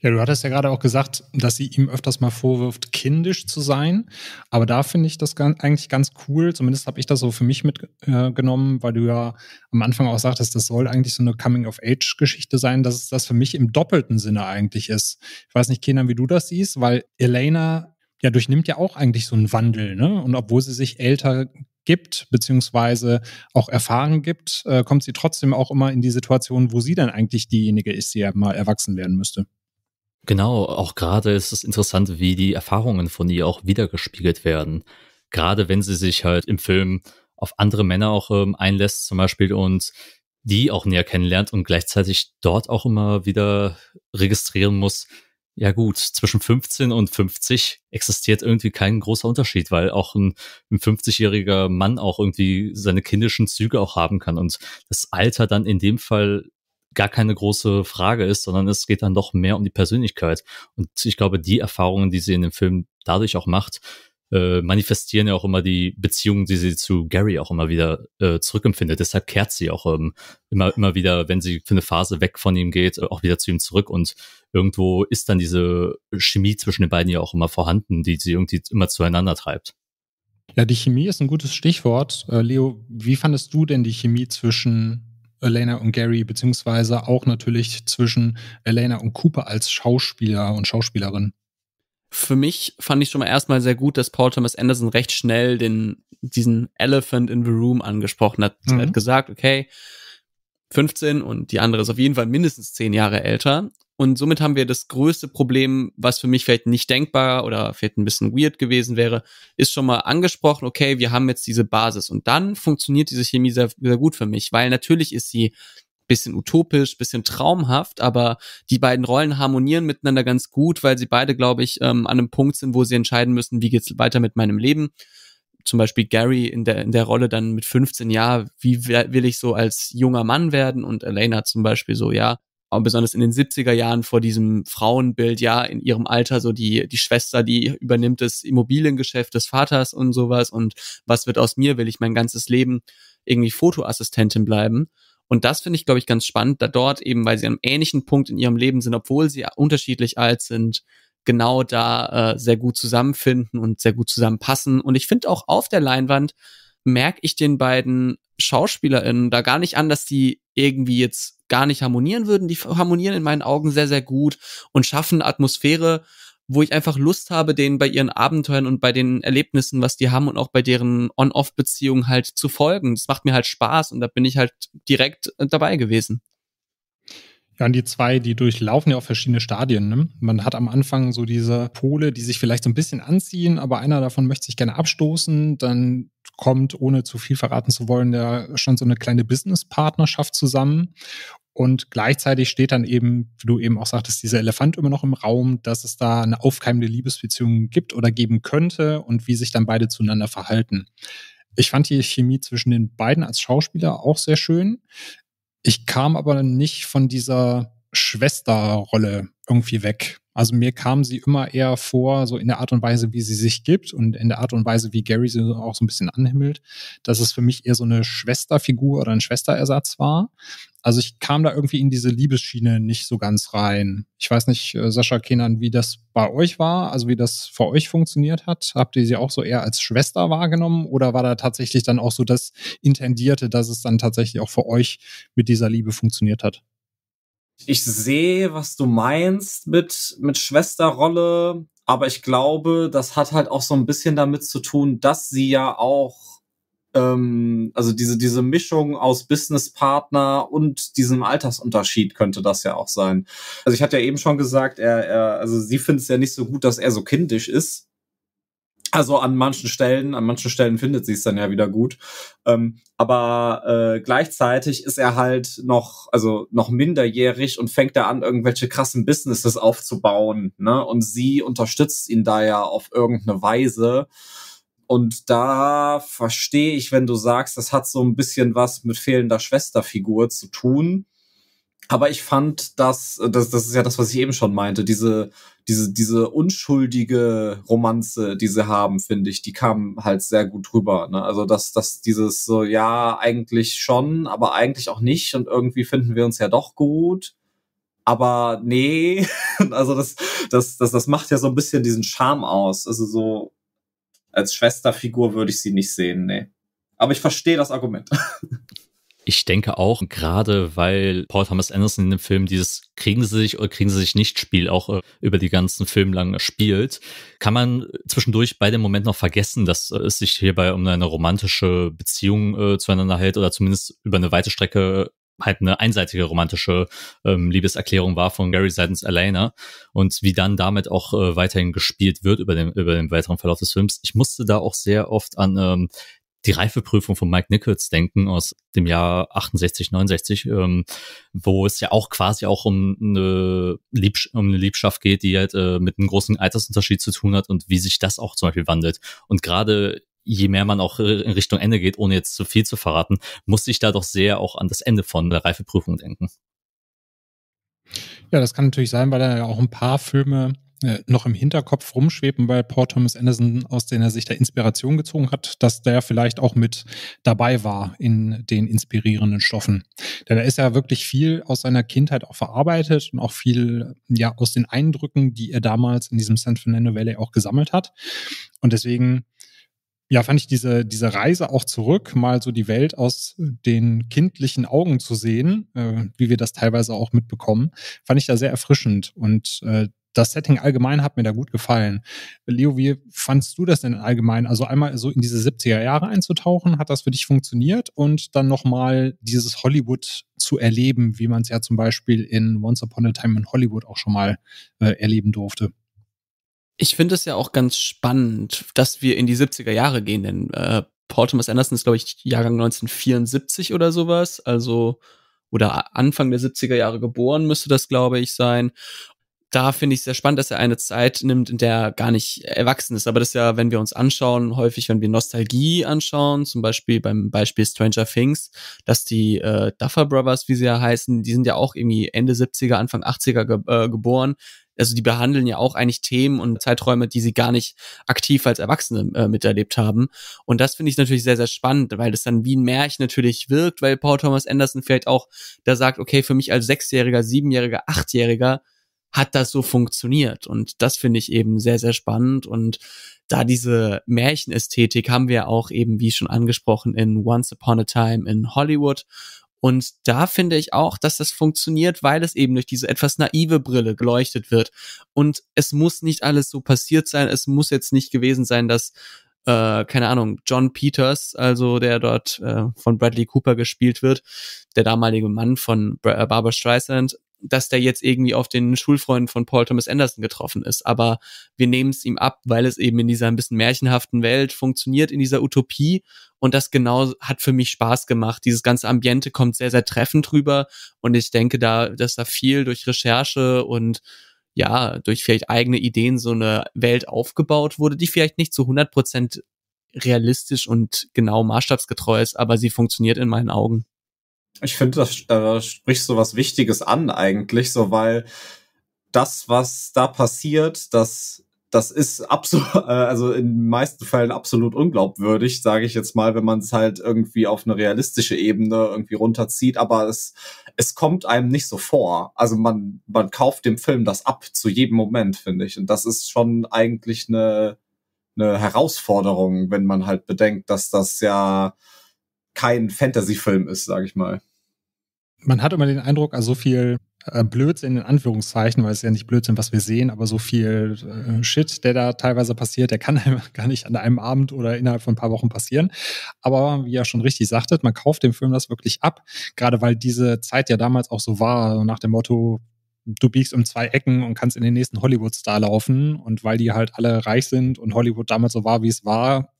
S1: Ja, du hattest ja gerade auch gesagt, dass sie ihm öfters mal vorwirft, kindisch zu sein. Aber da finde ich das eigentlich ganz cool. Zumindest habe ich das so für mich mitgenommen, äh, weil du ja am Anfang auch sagtest, das soll eigentlich so eine Coming-of-Age-Geschichte sein, dass es das für mich im doppelten Sinne eigentlich ist. Ich weiß nicht, Kenan, wie du das siehst, weil Elena ja durchnimmt ja auch eigentlich so einen Wandel. Ne? Und obwohl sie sich älter gibt, beziehungsweise auch erfahren gibt, äh, kommt sie trotzdem auch immer in die Situation, wo sie dann eigentlich diejenige ist, die ja mal erwachsen werden müsste.
S4: Genau, auch gerade ist es interessant, wie die Erfahrungen von ihr auch wiedergespiegelt werden. Gerade wenn sie sich halt im Film auf andere Männer auch ähm, einlässt zum Beispiel und die auch näher kennenlernt und gleichzeitig dort auch immer wieder registrieren muss, ja gut, zwischen 15 und 50 existiert irgendwie kein großer Unterschied, weil auch ein, ein 50-jähriger Mann auch irgendwie seine kindischen Züge auch haben kann und das Alter dann in dem Fall gar keine große Frage ist, sondern es geht dann doch mehr um die Persönlichkeit. Und ich glaube, die Erfahrungen, die sie in dem Film dadurch auch macht, äh, manifestieren ja auch immer die Beziehungen, die sie zu Gary auch immer wieder äh, zurückempfindet. Deshalb kehrt sie auch ähm, immer, immer wieder, wenn sie für eine Phase weg von ihm geht, äh, auch wieder zu ihm zurück. Und irgendwo ist dann diese Chemie zwischen den beiden ja auch immer vorhanden, die sie irgendwie immer zueinander treibt.
S1: Ja, die Chemie ist ein gutes Stichwort. Äh, Leo, wie fandest du denn die Chemie zwischen Elena und Gary, beziehungsweise auch natürlich zwischen Elena und Cooper als Schauspieler und Schauspielerin.
S3: Für mich fand ich schon mal erstmal sehr gut, dass Paul Thomas Anderson recht schnell den, diesen Elephant in the Room angesprochen hat. Mhm. Er hat mhm. gesagt, okay, 15 und die andere ist auf jeden Fall mindestens 10 Jahre älter. Und somit haben wir das größte Problem, was für mich vielleicht nicht denkbar oder vielleicht ein bisschen weird gewesen wäre, ist schon mal angesprochen, okay, wir haben jetzt diese Basis. Und dann funktioniert diese Chemie sehr, sehr gut für mich, weil natürlich ist sie bisschen utopisch, bisschen traumhaft, aber die beiden Rollen harmonieren miteinander ganz gut, weil sie beide, glaube ich, ähm, an einem Punkt sind, wo sie entscheiden müssen, wie geht's weiter mit meinem Leben. Zum Beispiel Gary in der, in der Rolle dann mit 15 Jahren, wie will ich so als junger Mann werden? Und Elena zum Beispiel so, ja, besonders in den 70er Jahren vor diesem Frauenbild, ja, in ihrem Alter, so die, die Schwester, die übernimmt das Immobiliengeschäft des Vaters und sowas und was wird aus mir, will ich mein ganzes Leben irgendwie Fotoassistentin bleiben. Und das finde ich, glaube ich, ganz spannend, da dort eben, weil sie am ähnlichen Punkt in ihrem Leben sind, obwohl sie unterschiedlich alt sind, genau da äh, sehr gut zusammenfinden und sehr gut zusammenpassen. Und ich finde auch auf der Leinwand merke ich den beiden SchauspielerInnen da gar nicht an, dass die irgendwie jetzt gar nicht harmonieren würden. Die harmonieren in meinen Augen sehr, sehr gut und schaffen Atmosphäre, wo ich einfach Lust habe, denen bei ihren Abenteuern und bei den Erlebnissen, was die haben und auch bei deren On-Off-Beziehungen halt zu folgen. Das macht mir halt Spaß und da bin ich halt direkt äh, dabei gewesen.
S1: Ja, und die zwei, die durchlaufen ja auch verschiedene Stadien. Ne? Man hat am Anfang so diese Pole, die sich vielleicht so ein bisschen anziehen, aber einer davon möchte sich gerne abstoßen. Dann kommt, ohne zu viel verraten zu wollen, ja schon so eine kleine Business-Partnerschaft zusammen. Und gleichzeitig steht dann eben, wie du eben auch sagtest, dieser Elefant immer noch im Raum, dass es da eine aufkeimende Liebesbeziehung gibt oder geben könnte und wie sich dann beide zueinander verhalten. Ich fand die Chemie zwischen den beiden als Schauspieler auch sehr schön. Ich kam aber nicht von dieser Schwesterrolle irgendwie weg. Also mir kam sie immer eher vor, so in der Art und Weise, wie sie sich gibt und in der Art und Weise, wie Gary sie auch so ein bisschen anhimmelt, dass es für mich eher so eine Schwesterfigur oder ein Schwesterersatz war. Also ich kam da irgendwie in diese Liebesschiene nicht so ganz rein. Ich weiß nicht, äh, Sascha Kenan, wie das bei euch war, also wie das für euch funktioniert hat. Habt ihr sie auch so eher als Schwester wahrgenommen oder war da tatsächlich dann auch so das Intendierte, dass es dann tatsächlich auch für euch mit dieser Liebe funktioniert hat?
S2: ich sehe, was du meinst mit, mit Schwesterrolle, aber ich glaube, das hat halt auch so ein bisschen damit zu tun, dass sie ja auch, ähm, also diese, diese Mischung aus Businesspartner und diesem Altersunterschied könnte das ja auch sein. Also ich hatte ja eben schon gesagt, er, er also sie findet es ja nicht so gut, dass er so kindisch ist. Also an manchen Stellen, an manchen Stellen findet sie es dann ja wieder gut. Ähm, aber äh, gleichzeitig ist er halt noch, also noch minderjährig und fängt da an, irgendwelche krassen Businesses aufzubauen. Ne? Und sie unterstützt ihn da ja auf irgendeine Weise. Und da verstehe ich, wenn du sagst, das hat so ein bisschen was mit fehlender Schwesterfigur zu tun. Aber ich fand, dass, das, das ist ja das, was ich eben schon meinte, diese, diese, diese unschuldige Romanze, die sie haben, finde ich, die kam halt sehr gut rüber. Ne? Also, dass, dass dieses so, ja, eigentlich schon, aber eigentlich auch nicht und irgendwie finden wir uns ja doch gut. Aber nee, also das, das, das, das macht ja so ein bisschen diesen Charme aus. Also so als Schwesterfigur würde ich sie nicht sehen, nee. Aber ich verstehe das Argument.
S4: Ich denke auch, gerade weil Paul Thomas Anderson in dem Film dieses Kriegen Sie sich oder kriegen Sie sich nicht Spiel auch äh, über die ganzen Film lang spielt, kann man zwischendurch bei dem Moment noch vergessen, dass äh, es sich hierbei um eine romantische Beziehung äh, zueinander hält oder zumindest über eine weite Strecke halt eine einseitige romantische ähm, Liebeserklärung war von Gary seitens Elena und wie dann damit auch äh, weiterhin gespielt wird über den, über den weiteren Verlauf des Films. Ich musste da auch sehr oft an ähm, die Reifeprüfung von Mike Nichols denken aus dem Jahr 68, 69, ähm, wo es ja auch quasi auch um eine, Liebsch um eine Liebschaft geht, die halt äh, mit einem großen Altersunterschied zu tun hat und wie sich das auch zum Beispiel wandelt. Und gerade je mehr man auch äh, in Richtung Ende geht, ohne jetzt zu viel zu verraten, muss ich da doch sehr auch an das Ende von der Reifeprüfung denken.
S1: Ja, das kann natürlich sein, weil da ja auch ein paar Filme äh, noch im Hinterkopf rumschweben, weil Paul Thomas Anderson, aus den er sich der Inspiration gezogen hat, dass der vielleicht auch mit dabei war in den inspirierenden Stoffen. Denn da ist ja wirklich viel aus seiner Kindheit auch verarbeitet und auch viel ja aus den Eindrücken, die er damals in diesem San Fernando Valley auch gesammelt hat. Und deswegen ja, fand ich diese, diese Reise auch zurück, mal so die Welt aus den kindlichen Augen zu sehen, äh, wie wir das teilweise auch mitbekommen, fand ich da sehr erfrischend. Und äh, das Setting allgemein hat mir da gut gefallen. Leo, wie fandst du das denn allgemein? Also einmal so in diese 70er Jahre einzutauchen, hat das für dich funktioniert? Und dann nochmal dieses Hollywood zu erleben, wie man es ja zum Beispiel in Once Upon a Time in Hollywood auch schon mal äh, erleben durfte. Ich finde es ja auch ganz spannend,
S3: dass wir in die 70er Jahre gehen, denn äh, Paul Thomas Anderson ist, glaube ich, Jahrgang 1974 oder sowas, also oder Anfang der 70er Jahre geboren müsste das, glaube ich, sein da finde ich sehr spannend, dass er eine Zeit nimmt, in der er gar nicht erwachsen ist. Aber das ist ja, wenn wir uns anschauen, häufig, wenn wir Nostalgie anschauen, zum Beispiel beim Beispiel Stranger Things, dass die äh, Duffer Brothers, wie sie ja heißen, die sind ja auch irgendwie Ende 70er, Anfang 80er ge äh, geboren. Also die behandeln ja auch eigentlich Themen und Zeiträume, die sie gar nicht aktiv als Erwachsene äh, miterlebt haben. Und das finde ich natürlich sehr, sehr spannend, weil das dann wie ein Märchen natürlich wirkt, weil Paul Thomas Anderson vielleicht auch da sagt, okay, für mich als Sechsjähriger, Siebenjähriger, Achtjähriger hat das so funktioniert? Und das finde ich eben sehr, sehr spannend. Und da diese Märchenästhetik haben wir auch eben, wie schon angesprochen, in Once Upon a Time in Hollywood. Und da finde ich auch, dass das funktioniert, weil es eben durch diese etwas naive Brille geleuchtet wird. Und es muss nicht alles so passiert sein. Es muss jetzt nicht gewesen sein, dass äh, keine Ahnung, John Peters, also der dort äh, von Bradley Cooper gespielt wird, der damalige Mann von äh, Barbara Streisand, dass der jetzt irgendwie auf den Schulfreund von Paul Thomas Anderson getroffen ist. Aber wir nehmen es ihm ab, weil es eben in dieser ein bisschen märchenhaften Welt funktioniert, in dieser Utopie. Und das genau hat für mich Spaß gemacht. Dieses ganze Ambiente kommt sehr, sehr treffend rüber. Und ich denke da, dass da viel durch Recherche und ja, durch vielleicht eigene Ideen so eine Welt aufgebaut wurde, die vielleicht nicht zu 100 Prozent realistisch und genau maßstabsgetreu ist, aber sie funktioniert in meinen Augen
S2: ich finde, das äh, spricht so was Wichtiges an eigentlich, so weil das, was da passiert, das das ist absolut, äh, also in den meisten Fällen absolut unglaubwürdig, sage ich jetzt mal, wenn man es halt irgendwie auf eine realistische Ebene irgendwie runterzieht. Aber es, es kommt einem nicht so vor. Also man, man kauft dem Film das ab zu jedem Moment, finde ich. Und das ist schon eigentlich eine, eine Herausforderung, wenn man halt bedenkt, dass das ja kein Fantasy-Film ist, sage ich mal
S1: man hat immer den Eindruck, also so viel äh, Blödsinn in Anführungszeichen, weil es ja nicht Blödsinn, was wir sehen, aber so viel äh, Shit, der da teilweise passiert, der kann gar nicht an einem Abend oder innerhalb von ein paar Wochen passieren. Aber wie ihr schon richtig sagtet, man kauft dem Film das wirklich ab, gerade weil diese Zeit ja damals auch so war, nach dem Motto, du biegst um zwei Ecken und kannst in den nächsten Hollywood-Star laufen. Und weil die halt alle reich sind und Hollywood damals so war, wie es war,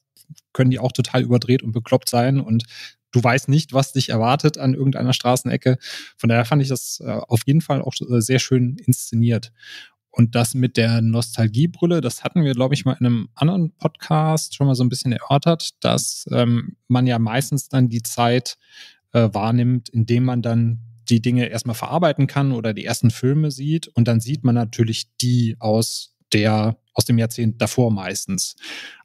S1: können die auch total überdreht und bekloppt sein und du weißt nicht, was dich erwartet an irgendeiner Straßenecke. Von daher fand ich das äh, auf jeden Fall auch äh, sehr schön inszeniert. Und das mit der Nostalgiebrille, das hatten wir, glaube ich, mal in einem anderen Podcast schon mal so ein bisschen erörtert, dass ähm, man ja meistens dann die Zeit äh, wahrnimmt, indem man dann die Dinge erstmal verarbeiten kann oder die ersten Filme sieht. Und dann sieht man natürlich die aus der aus dem Jahrzehnt davor meistens.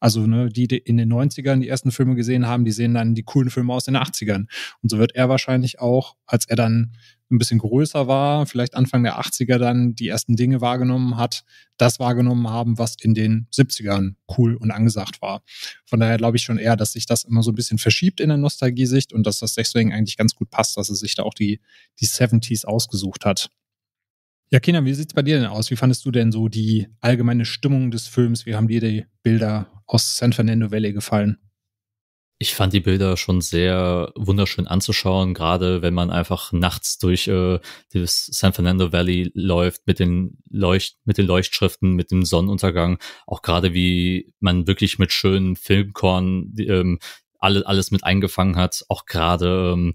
S1: Also ne, die, die in den 90ern die ersten Filme gesehen haben, die sehen dann die coolen Filme aus den 80ern. Und so wird er wahrscheinlich auch, als er dann ein bisschen größer war, vielleicht Anfang der 80er dann die ersten Dinge wahrgenommen hat, das wahrgenommen haben, was in den 70ern cool und angesagt war. Von daher glaube ich schon eher, dass sich das immer so ein bisschen verschiebt in der Nostalgie-Sicht und dass das deswegen eigentlich ganz gut passt, dass er sich da auch die, die 70s ausgesucht hat. Ja, Kina, wie sieht es bei dir denn aus? Wie fandest du denn so die allgemeine Stimmung des Films? Wie haben dir die Bilder aus San Fernando Valley gefallen?
S4: Ich fand die Bilder schon sehr wunderschön anzuschauen, gerade wenn man einfach nachts durch äh, das San Fernando Valley läuft mit den, Leucht mit den Leuchtschriften, mit dem Sonnenuntergang. Auch gerade wie man wirklich mit schönen Filmkorn ähm, alle, alles mit eingefangen hat. Auch gerade ähm,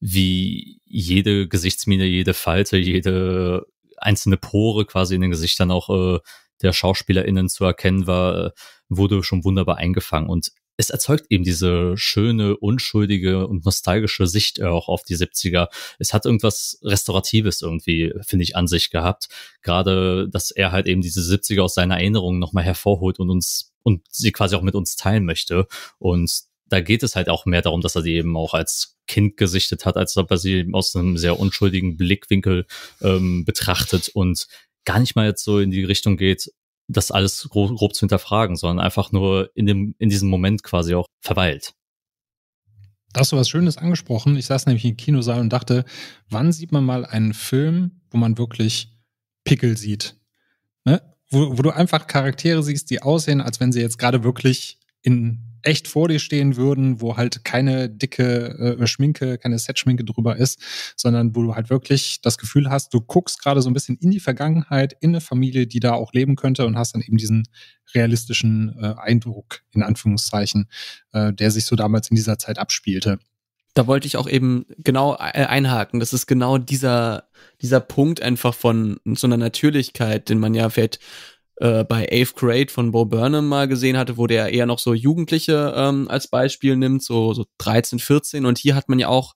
S4: wie jede Gesichtsmine, jede Falte, jede einzelne Pore quasi in den Gesichtern auch äh, der SchauspielerInnen zu erkennen war, äh, wurde schon wunderbar eingefangen. Und es erzeugt eben diese schöne, unschuldige und nostalgische Sicht äh, auch auf die 70er. Es hat irgendwas Restauratives irgendwie, finde ich, an sich gehabt. Gerade, dass er halt eben diese 70er aus seiner Erinnerung nochmal hervorholt und uns und sie quasi auch mit uns teilen möchte. Und da geht es halt auch mehr darum, dass er die eben auch als Kind gesichtet hat, als ob er sie aus einem sehr unschuldigen Blickwinkel ähm, betrachtet und gar nicht mal jetzt so in die Richtung geht, das alles grob, grob zu hinterfragen, sondern einfach nur in, dem, in diesem Moment quasi auch verweilt.
S1: Da hast du was Schönes angesprochen. Ich saß nämlich im Kinosaal und dachte, wann sieht man mal einen Film, wo man wirklich Pickel sieht? Ne? Wo, wo du einfach Charaktere siehst, die aussehen, als wenn sie jetzt gerade wirklich in echt vor dir stehen würden, wo halt keine dicke äh, Schminke, keine Set-Schminke drüber ist, sondern wo du halt wirklich das Gefühl hast, du guckst gerade so ein bisschen in die Vergangenheit, in eine Familie, die da auch leben könnte und hast dann eben diesen realistischen äh, Eindruck, in Anführungszeichen, äh, der sich so damals in dieser Zeit abspielte. Da wollte ich auch eben
S3: genau äh, einhaken. Das ist genau dieser, dieser Punkt einfach von so einer Natürlichkeit, den man ja vielleicht äh, bei Eighth Grade von Bo Burnham mal gesehen hatte, wo der eher noch so Jugendliche ähm, als Beispiel nimmt, so, so 13, 14. Und hier hat man ja auch,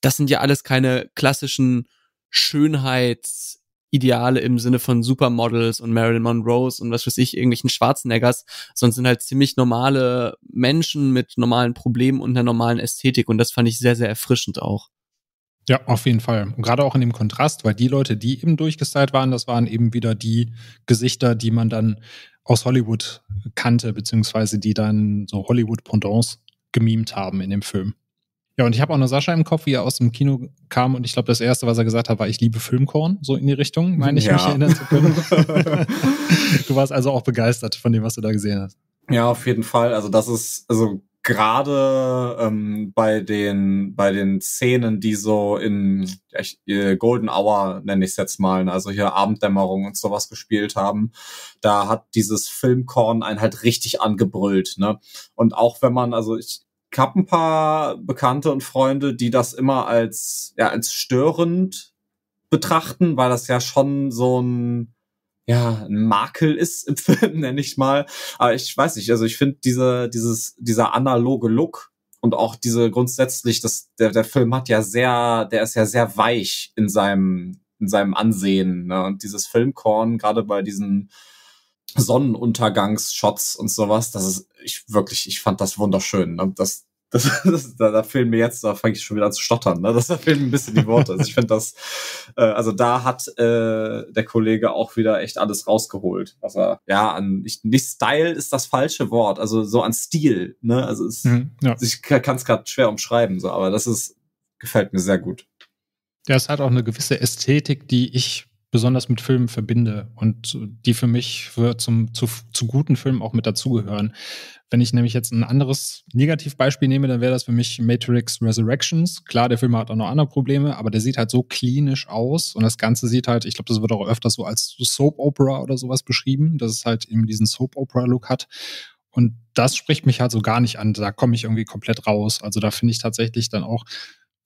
S3: das sind ja alles keine klassischen Schönheitsideale im Sinne von Supermodels und Marilyn Monroes und was weiß ich, irgendwelchen Schwarzeneggers, sondern sind halt ziemlich normale Menschen mit normalen Problemen und einer normalen Ästhetik. Und das fand ich sehr, sehr erfrischend
S1: auch. Ja, auf jeden Fall. Und gerade auch in dem Kontrast, weil die Leute, die eben durchgestylt waren, das waren eben wieder die Gesichter, die man dann aus Hollywood kannte, beziehungsweise die dann so Hollywood-Pendants gemimt haben in dem Film. Ja, und ich habe auch noch Sascha im Kopf, wie er aus dem Kino kam und ich glaube, das Erste, was er gesagt hat, war, ich liebe Filmkorn, so in die Richtung, meine ich, ja. mich erinnern zu können. du warst also auch begeistert von dem, was du da gesehen hast. Ja, auf jeden
S2: Fall. Also das ist, also gerade ähm, bei den bei den Szenen, die so in äh, Golden Hour nenne ich es jetzt mal, ne, also hier Abenddämmerung und sowas gespielt haben, da hat dieses Filmkorn einen halt richtig angebrüllt, ne? Und auch wenn man also ich habe ein paar Bekannte und Freunde, die das immer als ja als störend betrachten, weil das ja schon so ein ja, ein Makel ist im Film, nenne ich mal. Aber ich weiß nicht, also ich finde diese, dieses, dieser analoge Look und auch diese grundsätzlich, das, der, der Film hat ja sehr, der ist ja sehr weich in seinem, in seinem Ansehen. Ne? Und dieses Filmkorn, gerade bei diesen Sonnenuntergangsshots und sowas, das ist, ich wirklich, ich fand das wunderschön. Ne? Das, das, das, da, da fehlen mir jetzt, da fange ich schon wieder an zu stottern. Ne? Das, da fehlen mir ein bisschen die Worte. Also ich finde das, äh, also da hat äh, der Kollege auch wieder echt alles rausgeholt. Also ja, an ich, nicht Style ist das falsche Wort, also so an Stil. Ne? Also es, mhm, ja. ich kann es gerade schwer umschreiben, so, aber das ist gefällt mir sehr gut.
S1: Ja, es hat auch eine gewisse Ästhetik, die ich besonders mit Filmen verbinde und die für mich für zum, zu, zu guten Filmen auch mit dazugehören. Wenn ich nämlich jetzt ein anderes Negativbeispiel nehme, dann wäre das für mich Matrix Resurrections. Klar, der Film hat auch noch andere Probleme, aber der sieht halt so klinisch aus und das Ganze sieht halt, ich glaube, das wird auch öfter so als Soap Opera oder sowas beschrieben, dass es halt eben diesen Soap Opera Look hat. Und das spricht mich halt so gar nicht an. Da komme ich irgendwie komplett raus. Also da finde ich tatsächlich dann auch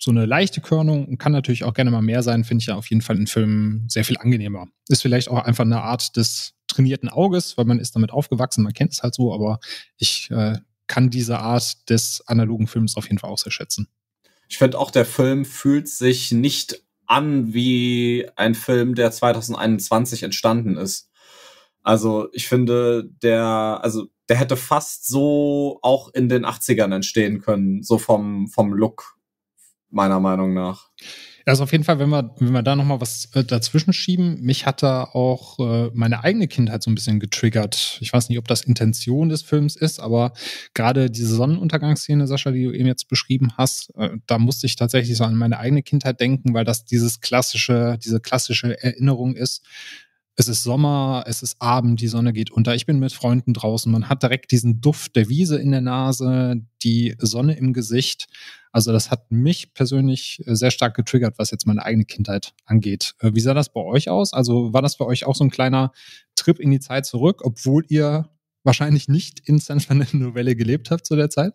S1: so eine leichte Körnung und kann natürlich auch gerne mal mehr sein, finde ich ja auf jeden Fall in Filmen sehr viel angenehmer. Ist vielleicht auch einfach eine Art des trainierten Auges, weil man ist damit aufgewachsen, man kennt es halt so, aber ich äh, kann diese Art des analogen Films auf jeden Fall auch sehr schätzen.
S2: Ich finde auch, der Film fühlt sich nicht an wie ein Film, der 2021 entstanden ist. Also ich finde, der, also der hätte fast so auch in den 80ern entstehen können, so vom, vom Look meiner
S1: Meinung nach. Also auf jeden Fall, wenn wir, wenn wir da nochmal was äh, dazwischen schieben, mich hat da auch äh, meine eigene Kindheit so ein bisschen getriggert. Ich weiß nicht, ob das Intention des Films ist, aber gerade diese Sonnenuntergangsszene, Sascha, die du eben jetzt beschrieben hast, äh, da musste ich tatsächlich so an meine eigene Kindheit denken, weil das dieses klassische, diese klassische Erinnerung ist, es ist Sommer, es ist Abend, die Sonne geht unter, ich bin mit Freunden draußen, man hat direkt diesen Duft der Wiese in der Nase, die Sonne im Gesicht. Also das hat mich persönlich äh, sehr stark getriggert, was jetzt meine eigene Kindheit angeht. Äh, wie sah das bei euch aus? Also war das bei euch auch so ein kleiner Trip in die Zeit zurück, obwohl ihr wahrscheinlich nicht in San Fernando Valley gelebt habt zu der Zeit?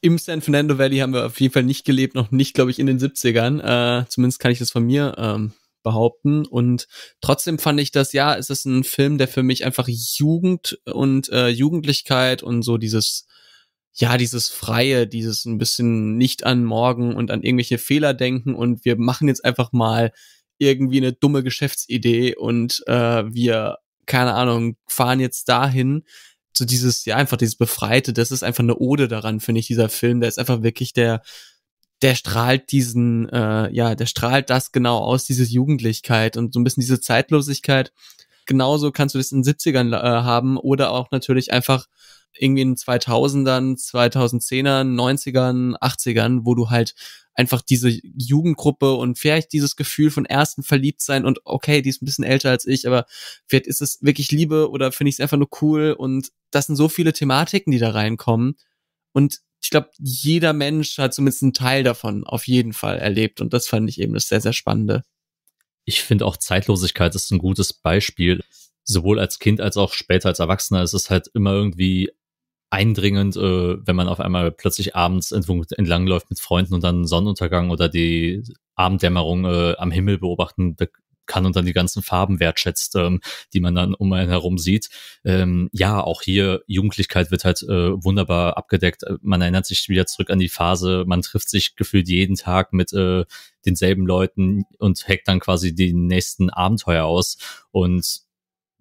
S3: im San Fernando Valley haben wir auf jeden Fall nicht gelebt, noch nicht, glaube ich, in den 70ern. Äh, zumindest kann ich das von mir ähm, behaupten. Und trotzdem fand ich das, ja, es ist ein Film, der für mich einfach Jugend und äh, Jugendlichkeit und so dieses, ja, dieses Freie, dieses ein bisschen nicht an morgen und an irgendwelche Fehler denken und wir machen jetzt einfach mal irgendwie eine dumme Geschäftsidee und äh, wir, keine Ahnung, fahren jetzt dahin. So dieses, ja, einfach dieses Befreite, das ist einfach eine Ode daran, finde ich, dieser Film. Der ist einfach wirklich der, der strahlt diesen, äh, ja, der strahlt das genau aus, diese Jugendlichkeit und so ein bisschen diese Zeitlosigkeit. Genauso kannst du das in den 70ern äh, haben oder auch natürlich einfach irgendwie in 2000ern, 2010ern, 90ern, 80ern, wo du halt einfach diese Jugendgruppe und vielleicht dieses Gefühl von ersten verliebt sein und okay, die ist ein bisschen älter als ich, aber vielleicht ist es wirklich Liebe oder finde ich es einfach nur cool und das sind so viele Thematiken, die da reinkommen und ich glaube, jeder Mensch hat zumindest einen Teil davon auf jeden Fall erlebt. Und das fand ich eben das sehr, sehr Spannende.
S4: Ich finde auch Zeitlosigkeit ist ein gutes Beispiel. Sowohl als Kind als auch später als Erwachsener ist es halt immer irgendwie eindringend, äh, wenn man auf einmal plötzlich abends entlangläuft mit Freunden und dann Sonnenuntergang oder die Abenddämmerung äh, am Himmel beobachten. Da kann und dann die ganzen Farben wertschätzt, ähm, die man dann um einen herum sieht. Ähm, ja, auch hier Jugendlichkeit wird halt äh, wunderbar abgedeckt. Äh, man erinnert sich wieder zurück an die Phase, man trifft sich gefühlt jeden Tag mit äh, denselben Leuten und hackt dann quasi die nächsten Abenteuer aus. Und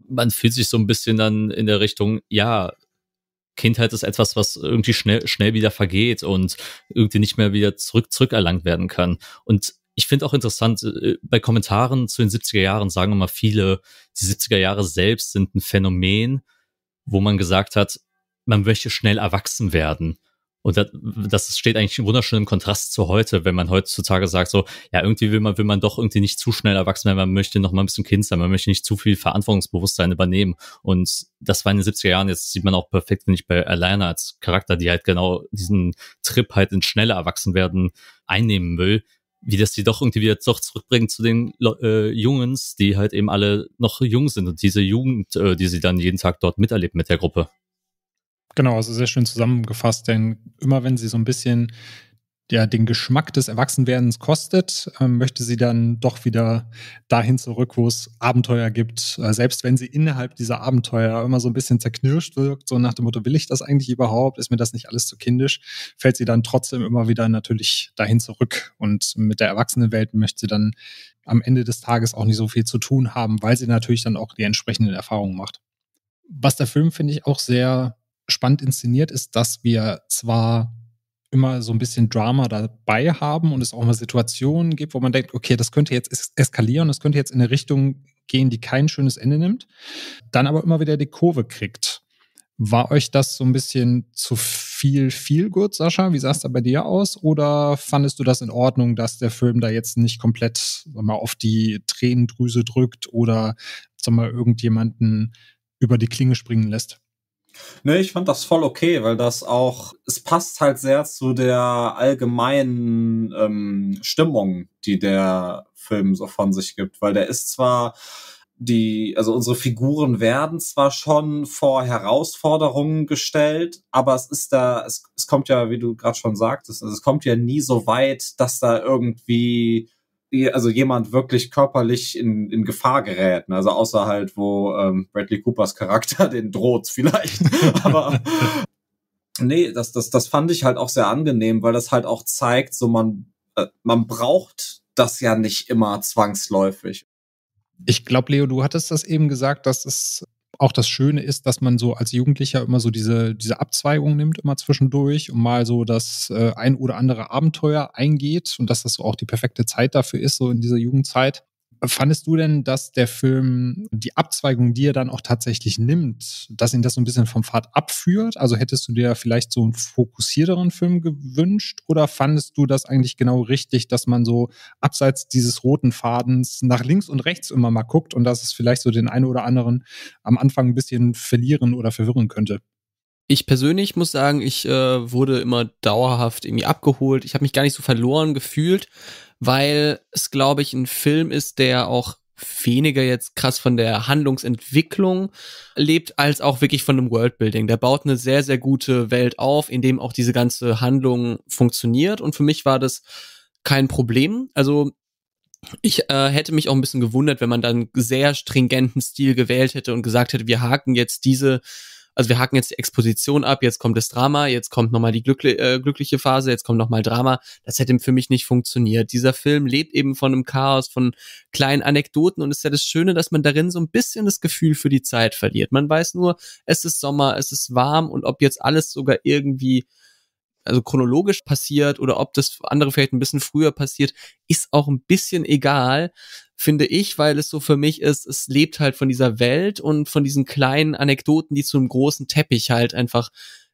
S4: man fühlt sich so ein bisschen dann in der Richtung, ja, Kindheit ist etwas, was irgendwie schnell, schnell wieder vergeht und irgendwie nicht mehr wieder zurück, zurückerlangt werden kann. Und ich finde auch interessant, äh, bei Kommentaren zu den 70er Jahren sagen immer viele, die 70er Jahre selbst sind ein Phänomen, wo man gesagt hat, man möchte schnell erwachsen werden. Und das, das steht eigentlich wunderschön im Kontrast zu heute, wenn man heutzutage sagt, so, ja, irgendwie will man, will man doch irgendwie nicht zu schnell erwachsen werden, man möchte noch mal ein bisschen Kind sein, man möchte nicht zu viel Verantwortungsbewusstsein übernehmen. Und das war in den 70er Jahren, jetzt sieht man auch perfekt, wenn ich, bei Alana als Charakter, die halt genau diesen Trip halt in schnelle Erwachsenwerden einnehmen will, wie das die doch irgendwie wieder doch zurückbringt zu den äh, Jungens, die halt eben alle noch jung sind und diese Jugend, äh, die sie dann jeden Tag dort miterlebt mit der Gruppe.
S1: Genau, also sehr schön zusammengefasst, denn immer wenn sie so ein bisschen ja, den Geschmack des Erwachsenwerdens kostet, ähm, möchte sie dann doch wieder dahin zurück, wo es Abenteuer gibt. Äh, selbst wenn sie innerhalb dieser Abenteuer immer so ein bisschen zerknirscht wirkt, so nach dem Motto, will ich das eigentlich überhaupt? Ist mir das nicht alles zu kindisch? Fällt sie dann trotzdem immer wieder natürlich dahin zurück. Und mit der Erwachsenenwelt möchte sie dann am Ende des Tages auch nicht so viel zu tun haben, weil sie natürlich dann auch die entsprechenden Erfahrungen macht. Was der Film, finde ich, auch sehr spannend inszeniert, ist, dass wir zwar immer so ein bisschen Drama dabei haben und es auch mal Situationen gibt, wo man denkt, okay, das könnte jetzt es eskalieren, das könnte jetzt in eine Richtung gehen, die kein schönes Ende nimmt, dann aber immer wieder die Kurve kriegt. War euch das so ein bisschen zu viel, viel gut, Sascha? Wie sah es da bei dir aus? Oder fandest du das in Ordnung, dass der Film da jetzt nicht komplett mal auf die Tränendrüse drückt oder sag mal, irgendjemanden über die Klinge springen lässt?
S2: Ne, ich fand das voll okay, weil das auch, es passt halt sehr zu der allgemeinen ähm, Stimmung, die der Film so von sich gibt, weil der ist zwar die, also unsere Figuren werden zwar schon vor Herausforderungen gestellt, aber es ist da, es, es kommt ja, wie du gerade schon sagtest, also es kommt ja nie so weit, dass da irgendwie also jemand wirklich körperlich in, in Gefahr gerät. Ne? Also außer halt, wo ähm, Bradley Coopers Charakter den droht vielleicht. Aber nee, das, das, das fand ich halt auch sehr angenehm, weil das halt auch zeigt, so man, äh,
S1: man braucht das ja nicht immer zwangsläufig. Ich glaube, Leo, du hattest das eben gesagt, dass es auch das Schöne ist, dass man so als Jugendlicher immer so diese, diese Abzweigung nimmt, immer zwischendurch und mal so das äh, ein oder andere Abenteuer eingeht und dass das so auch die perfekte Zeit dafür ist, so in dieser Jugendzeit. Fandest du denn, dass der Film die Abzweigung, die er dann auch tatsächlich nimmt, dass ihn das so ein bisschen vom Pfad abführt? Also hättest du dir vielleicht so einen fokussierteren Film gewünscht oder fandest du das eigentlich genau richtig, dass man so abseits dieses roten Fadens nach links und rechts immer mal guckt und dass es vielleicht so den einen oder anderen am Anfang ein bisschen verlieren oder verwirren könnte?
S3: Ich persönlich muss sagen, ich äh, wurde immer dauerhaft irgendwie abgeholt. Ich habe mich gar nicht so verloren gefühlt, weil es, glaube ich, ein Film ist, der auch weniger jetzt krass von der Handlungsentwicklung lebt, als auch wirklich von dem Worldbuilding. Der baut eine sehr, sehr gute Welt auf, in dem auch diese ganze Handlung funktioniert. Und für mich war das kein Problem. Also ich äh, hätte mich auch ein bisschen gewundert, wenn man dann sehr stringenten Stil gewählt hätte und gesagt hätte, wir haken jetzt diese also wir haken jetzt die Exposition ab, jetzt kommt das Drama, jetzt kommt nochmal die glückli äh, glückliche Phase, jetzt kommt nochmal Drama. Das hätte für mich nicht funktioniert. Dieser Film lebt eben von einem Chaos, von kleinen Anekdoten und ist ja das Schöne, dass man darin so ein bisschen das Gefühl für die Zeit verliert. Man weiß nur, es ist Sommer, es ist warm und ob jetzt alles sogar irgendwie also chronologisch passiert oder ob das andere vielleicht ein bisschen früher passiert, ist auch ein bisschen egal, finde ich, weil es so für mich ist, es lebt halt von dieser Welt und von diesen kleinen Anekdoten, die zu einem großen Teppich halt einfach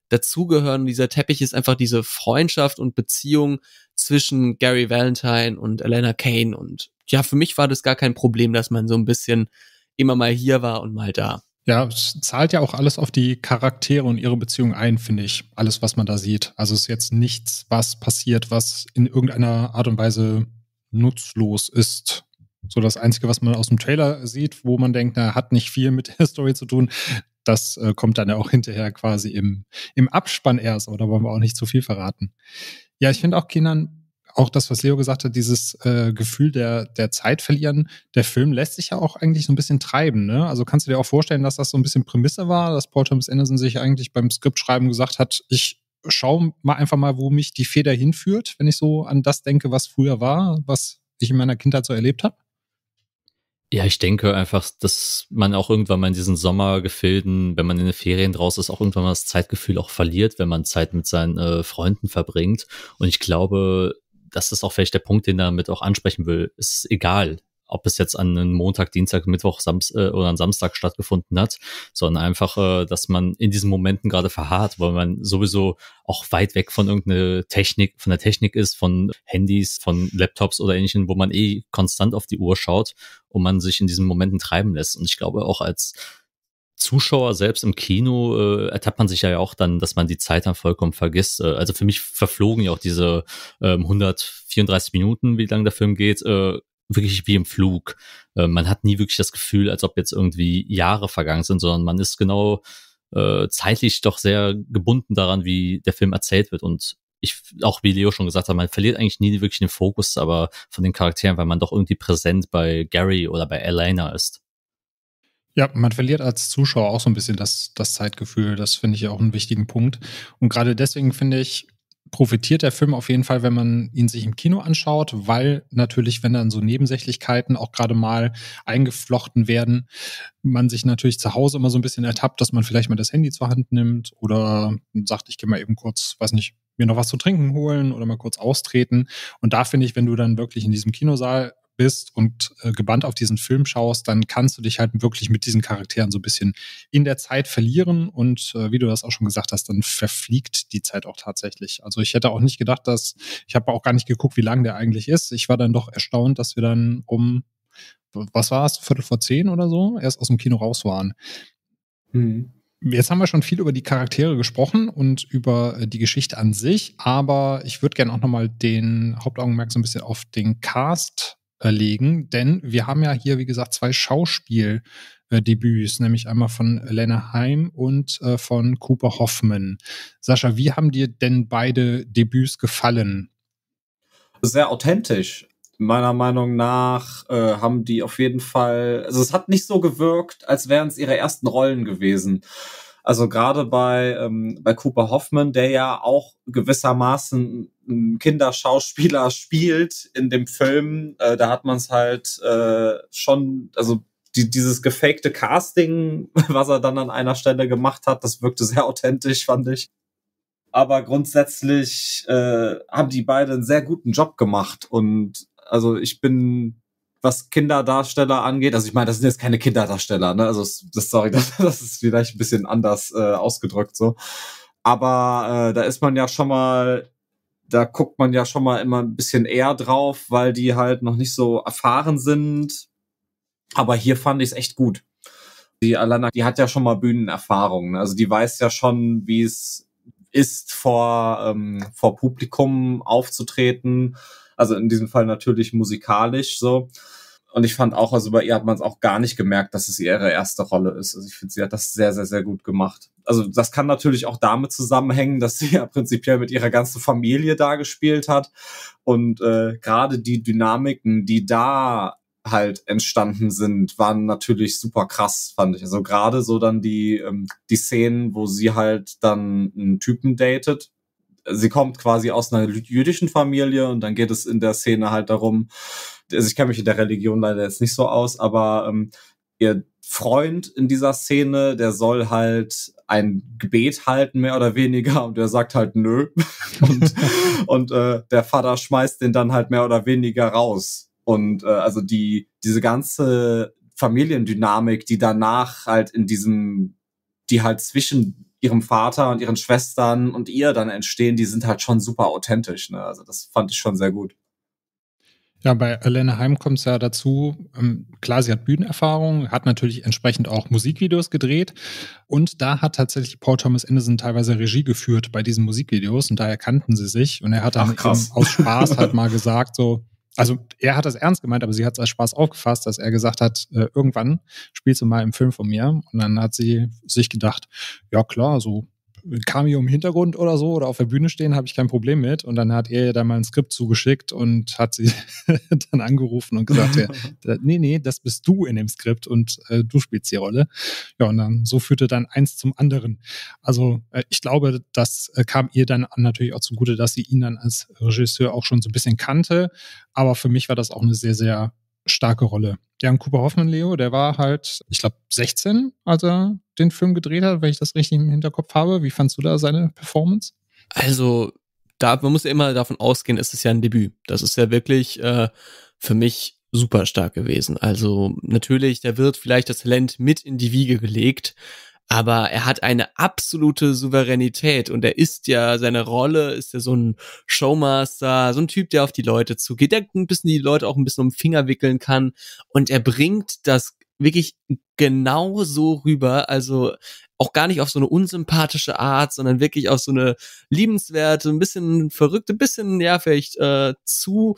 S3: dazugehören. Dieser Teppich ist einfach diese Freundschaft und Beziehung zwischen Gary Valentine und Elena Kane. Und ja, für mich war das gar kein Problem, dass man so ein bisschen immer mal hier war und mal da.
S1: Ja, es zahlt ja auch alles auf die Charaktere und ihre Beziehung ein, finde ich. Alles, was man da sieht. Also es ist jetzt nichts, was passiert, was in irgendeiner Art und Weise nutzlos ist. So das Einzige, was man aus dem Trailer sieht, wo man denkt, na, hat nicht viel mit der Story zu tun, das äh, kommt dann ja auch hinterher quasi im, im Abspann erst, oder wollen wir auch nicht zu viel verraten. Ja, ich finde auch Kindern auch das, was Leo gesagt hat, dieses äh, Gefühl der, der Zeit verlieren, der Film lässt sich ja auch eigentlich so ein bisschen treiben. Ne? Also kannst du dir auch vorstellen, dass das so ein bisschen Prämisse war, dass Paul Thomas Anderson sich eigentlich beim Skriptschreiben gesagt hat, ich schaue mal einfach mal, wo mich die Feder hinführt, wenn ich so an das denke, was früher war, was ich in meiner Kindheit so erlebt habe?
S4: Ja, ich denke einfach, dass man auch irgendwann mal in diesen Sommergefilden, wenn man in den Ferien draus ist, auch irgendwann mal das Zeitgefühl auch verliert, wenn man Zeit mit seinen äh, Freunden verbringt. Und ich glaube, das ist auch vielleicht der Punkt, den er damit auch ansprechen will. Es ist egal, ob es jetzt an einem Montag, Dienstag, Mittwoch Sams äh, oder an Samstag stattgefunden hat, sondern einfach, äh, dass man in diesen Momenten gerade verharrt, weil man sowieso auch weit weg von irgendeiner Technik, von der Technik ist, von Handys, von Laptops oder ähnlichen, wo man eh konstant auf die Uhr schaut und man sich in diesen Momenten treiben lässt. Und ich glaube auch als Zuschauer selbst im Kino äh, ertappt man sich ja auch dann, dass man die Zeit dann vollkommen vergisst. Äh, also für mich verflogen ja auch diese ähm, 134 Minuten, wie lang der Film geht, äh, wirklich wie im Flug. Äh, man hat nie wirklich das Gefühl, als ob jetzt irgendwie Jahre vergangen sind, sondern man ist genau äh, zeitlich doch sehr gebunden daran, wie der Film erzählt wird. Und ich, auch wie Leo schon gesagt hat, man verliert eigentlich nie wirklich den Fokus, aber von den Charakteren, weil man doch irgendwie präsent bei Gary oder bei Elena ist.
S1: Ja, man verliert als Zuschauer auch so ein bisschen das, das Zeitgefühl. Das finde ich auch einen wichtigen Punkt. Und gerade deswegen finde ich, profitiert der Film auf jeden Fall, wenn man ihn sich im Kino anschaut, weil natürlich, wenn dann so Nebensächlichkeiten auch gerade mal eingeflochten werden, man sich natürlich zu Hause immer so ein bisschen ertappt, dass man vielleicht mal das Handy zur Hand nimmt oder sagt, ich gehe mal eben kurz, weiß nicht, mir noch was zu trinken holen oder mal kurz austreten. Und da finde ich, wenn du dann wirklich in diesem Kinosaal bist und äh, gebannt auf diesen Film schaust, dann kannst du dich halt wirklich mit diesen Charakteren so ein bisschen in der Zeit verlieren und äh, wie du das auch schon gesagt hast, dann verfliegt die Zeit auch tatsächlich. Also ich hätte auch nicht gedacht, dass ich habe auch gar nicht geguckt, wie lang der eigentlich ist. Ich war dann doch erstaunt, dass wir dann um was war es, Viertel vor zehn oder so, erst aus dem Kino raus waren. Mhm. Jetzt haben wir schon viel über die Charaktere gesprochen und über äh, die Geschichte an sich, aber ich würde gerne auch nochmal den Hauptaugenmerk so ein bisschen auf den Cast äh, legen. Denn wir haben ja hier, wie gesagt, zwei Schauspieldebüts, nämlich einmal von Lena Heim und äh, von Cooper Hoffman. Sascha, wie haben dir denn beide Debüts gefallen? Sehr authentisch.
S2: Meiner Meinung nach äh, haben die auf jeden Fall, also es hat nicht so gewirkt, als wären es ihre ersten Rollen gewesen. Also gerade bei, ähm, bei Cooper Hoffman, der ja auch gewissermaßen ein Kinderschauspieler spielt in dem Film, äh, da hat man es halt äh, schon, also die, dieses gefakte Casting, was er dann an einer Stelle gemacht hat, das wirkte sehr authentisch, fand ich. Aber grundsätzlich äh, haben die beide einen sehr guten Job gemacht. Und also ich bin, was Kinderdarsteller angeht, also ich meine, das sind jetzt keine Kinderdarsteller, ne? Also das, sorry, das, das ist vielleicht ein bisschen anders äh, ausgedrückt so. Aber äh, da ist man ja schon mal da guckt man ja schon mal immer ein bisschen eher drauf, weil die halt noch nicht so erfahren sind. Aber hier fand ich es echt gut. Die Alana, die hat ja schon mal Bühnenerfahrungen. Ne? Also die weiß ja schon, wie es ist, vor, ähm, vor Publikum aufzutreten. Also in diesem Fall natürlich musikalisch so. Und ich fand auch, also bei ihr hat man es auch gar nicht gemerkt, dass es ihre erste Rolle ist. Also ich finde, sie hat das sehr, sehr, sehr gut gemacht. Also das kann natürlich auch damit zusammenhängen, dass sie ja prinzipiell mit ihrer ganzen Familie da gespielt hat. Und äh, gerade die Dynamiken, die da halt entstanden sind, waren natürlich super krass, fand ich. Also gerade so dann die, ähm, die Szenen, wo sie halt dann einen Typen datet sie kommt quasi aus einer jüdischen Familie und dann geht es in der Szene halt darum, also ich kenne mich in der Religion leider jetzt nicht so aus, aber ähm, ihr Freund in dieser Szene, der soll halt ein Gebet halten, mehr oder weniger, und der sagt halt nö. und und äh, der Vater schmeißt den dann halt mehr oder weniger raus. Und äh, also die, diese ganze Familiendynamik, die danach halt in diesem, die halt zwischen ihrem Vater und ihren Schwestern und ihr dann entstehen, die sind halt schon super authentisch. Ne? Also das fand ich schon sehr gut.
S1: Ja, bei Elena Heim kommt es ja dazu, ähm, klar, sie hat Bühnenerfahrung, hat natürlich entsprechend auch Musikvideos gedreht und da hat tatsächlich Paul Thomas Anderson teilweise Regie geführt bei diesen Musikvideos und daher kannten sie sich und er hat dann Ach, aus Spaß halt mal gesagt so, also er hat das ernst gemeint, aber sie hat es als Spaß aufgefasst, dass er gesagt hat, äh, irgendwann spielst du mal im Film von mir. Und dann hat sie sich gedacht, ja klar, so Cameo im Hintergrund oder so oder auf der Bühne stehen, habe ich kein Problem mit. Und dann hat er ihr dann mal ein Skript zugeschickt und hat sie dann angerufen und gesagt, ja, nee, nee, das bist du in dem Skript und äh, du spielst die Rolle. Ja, und dann so führte dann eins zum anderen. Also äh, ich glaube, das äh, kam ihr dann natürlich auch zugute, dass sie ihn dann als Regisseur auch schon so ein bisschen kannte. Aber für mich war das auch eine sehr, sehr starke Rolle. Jan Cooper Hoffmann, Leo, der war halt, ich glaube, 16, als er den Film gedreht hat, wenn ich das richtig im Hinterkopf habe. Wie fandst du da seine Performance?
S3: Also, da, man muss ja immer davon ausgehen, es ist ja ein Debüt. Das ist ja wirklich äh, für mich super stark gewesen. Also natürlich, da wird vielleicht das Talent mit in die Wiege gelegt, aber er hat eine absolute Souveränität und er ist ja, seine Rolle ist ja so ein Showmaster, so ein Typ, der auf die Leute zugeht, der ein bisschen die Leute auch ein bisschen um den Finger wickeln kann und er bringt das wirklich genau so rüber, also auch gar nicht auf so eine unsympathische Art, sondern wirklich auf so eine liebenswerte, ein bisschen verrückte, ein bisschen, ja, vielleicht äh, zu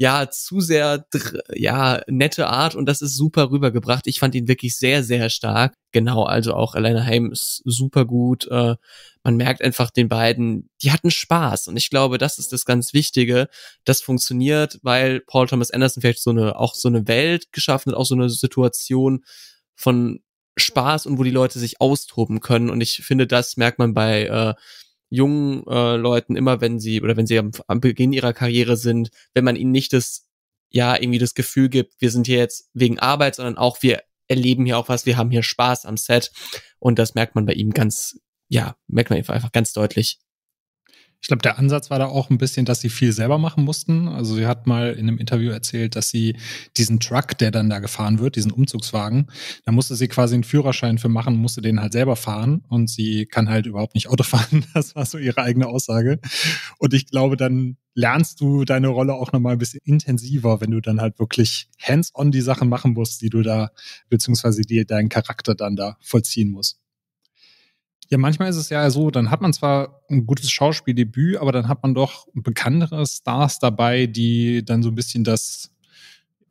S3: ja, zu sehr, ja, nette Art und das ist super rübergebracht. Ich fand ihn wirklich sehr, sehr stark. Genau, also auch Elena Heim ist super gut. Äh, man merkt einfach den beiden, die hatten Spaß und ich glaube, das ist das ganz Wichtige. Das funktioniert, weil Paul Thomas Anderson vielleicht so eine, auch so eine Welt geschaffen hat, auch so eine Situation von Spaß und wo die Leute sich austoben können und ich finde, das merkt man bei, äh, jungen äh, Leuten immer, wenn sie oder wenn sie am, am Beginn ihrer Karriere sind, wenn man ihnen nicht das ja irgendwie das Gefühl gibt, wir sind hier jetzt wegen Arbeit, sondern auch wir erleben hier auch was, wir haben hier Spaß am Set und das merkt man bei ihm ganz, ja, merkt man einfach ganz deutlich.
S1: Ich glaube, der Ansatz war da auch ein bisschen, dass sie viel selber machen mussten. Also sie hat mal in einem Interview erzählt, dass sie diesen Truck, der dann da gefahren wird, diesen Umzugswagen, da musste sie quasi einen Führerschein für machen, musste den halt selber fahren und sie kann halt überhaupt nicht Auto fahren. Das war so ihre eigene Aussage. Und ich glaube, dann lernst du deine Rolle auch nochmal ein bisschen intensiver, wenn du dann halt wirklich hands-on die Sachen machen musst, die du da, beziehungsweise dir deinen Charakter dann da vollziehen musst. Ja, manchmal ist es ja so, dann hat man zwar ein gutes Schauspieldebüt, aber dann hat man doch bekanntere Stars dabei, die dann so ein bisschen das,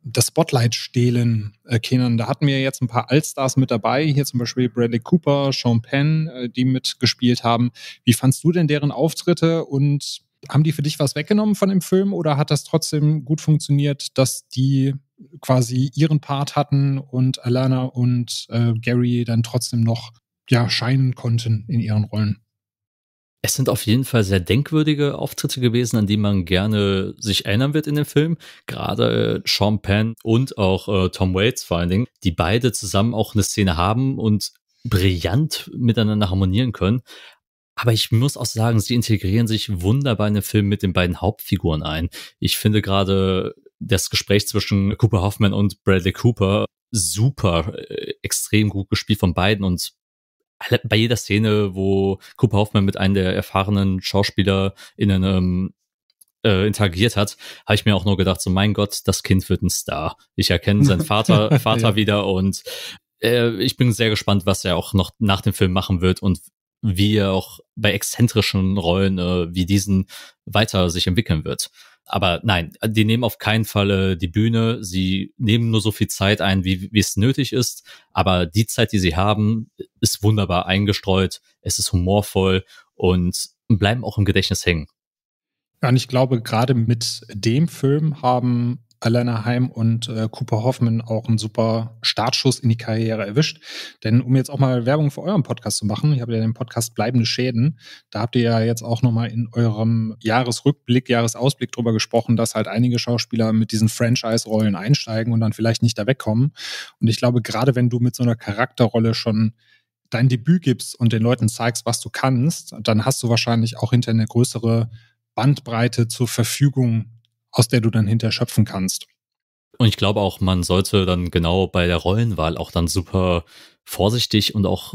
S1: das Spotlight stehlen äh, können. Da hatten wir jetzt ein paar Altstars mit dabei, hier zum Beispiel Bradley Cooper, Sean Penn, äh, die mitgespielt haben. Wie fandst du denn deren Auftritte und haben die für dich was weggenommen von dem Film oder hat das trotzdem gut funktioniert, dass die quasi ihren Part hatten und Alana und äh, Gary dann trotzdem noch ja, scheinen konnten in ihren Rollen.
S4: Es sind auf jeden Fall sehr denkwürdige Auftritte gewesen, an die man gerne sich erinnern wird in dem Film. Gerade äh, Sean Penn und auch äh, Tom Waits vor allen Dingen, die beide zusammen auch eine Szene haben und brillant miteinander harmonieren können. Aber ich muss auch sagen, sie integrieren sich wunderbar in den Film mit den beiden Hauptfiguren ein. Ich finde gerade das Gespräch zwischen Cooper Hoffman und Bradley Cooper super, äh, extrem gut gespielt von beiden und alle, bei jeder Szene, wo Cooper Hoffmann mit einem der erfahrenen Schauspieler in einem äh, interagiert hat, habe ich mir auch nur gedacht, so mein Gott, das Kind wird ein Star. Ich erkenne seinen Vater, Vater ja. wieder und äh, ich bin sehr gespannt, was er auch noch nach dem Film machen wird und wie er auch bei exzentrischen Rollen äh, wie diesen weiter sich entwickeln wird aber nein, die nehmen auf keinen Fall äh, die Bühne. Sie nehmen nur so viel Zeit ein, wie es nötig ist. Aber die Zeit, die sie haben, ist wunderbar eingestreut. Es ist humorvoll und bleiben auch im Gedächtnis hängen.
S1: Ja, und ich glaube, gerade mit dem Film haben Alana Heim und äh, Cooper Hoffman auch einen super Startschuss in die Karriere erwischt. Denn um jetzt auch mal Werbung für euren Podcast zu machen, ich habe ja den Podcast Bleibende Schäden, da habt ihr ja jetzt auch nochmal in eurem Jahresrückblick, Jahresausblick drüber gesprochen, dass halt einige Schauspieler mit diesen Franchise-Rollen einsteigen und dann vielleicht nicht da wegkommen. Und ich glaube, gerade wenn du mit so einer Charakterrolle schon dein Debüt gibst und den Leuten zeigst, was du kannst, dann hast du wahrscheinlich auch hinter eine größere Bandbreite zur Verfügung, aus der du dann hinter schöpfen kannst.
S4: Und ich glaube auch, man sollte dann genau bei der Rollenwahl auch dann super vorsichtig und auch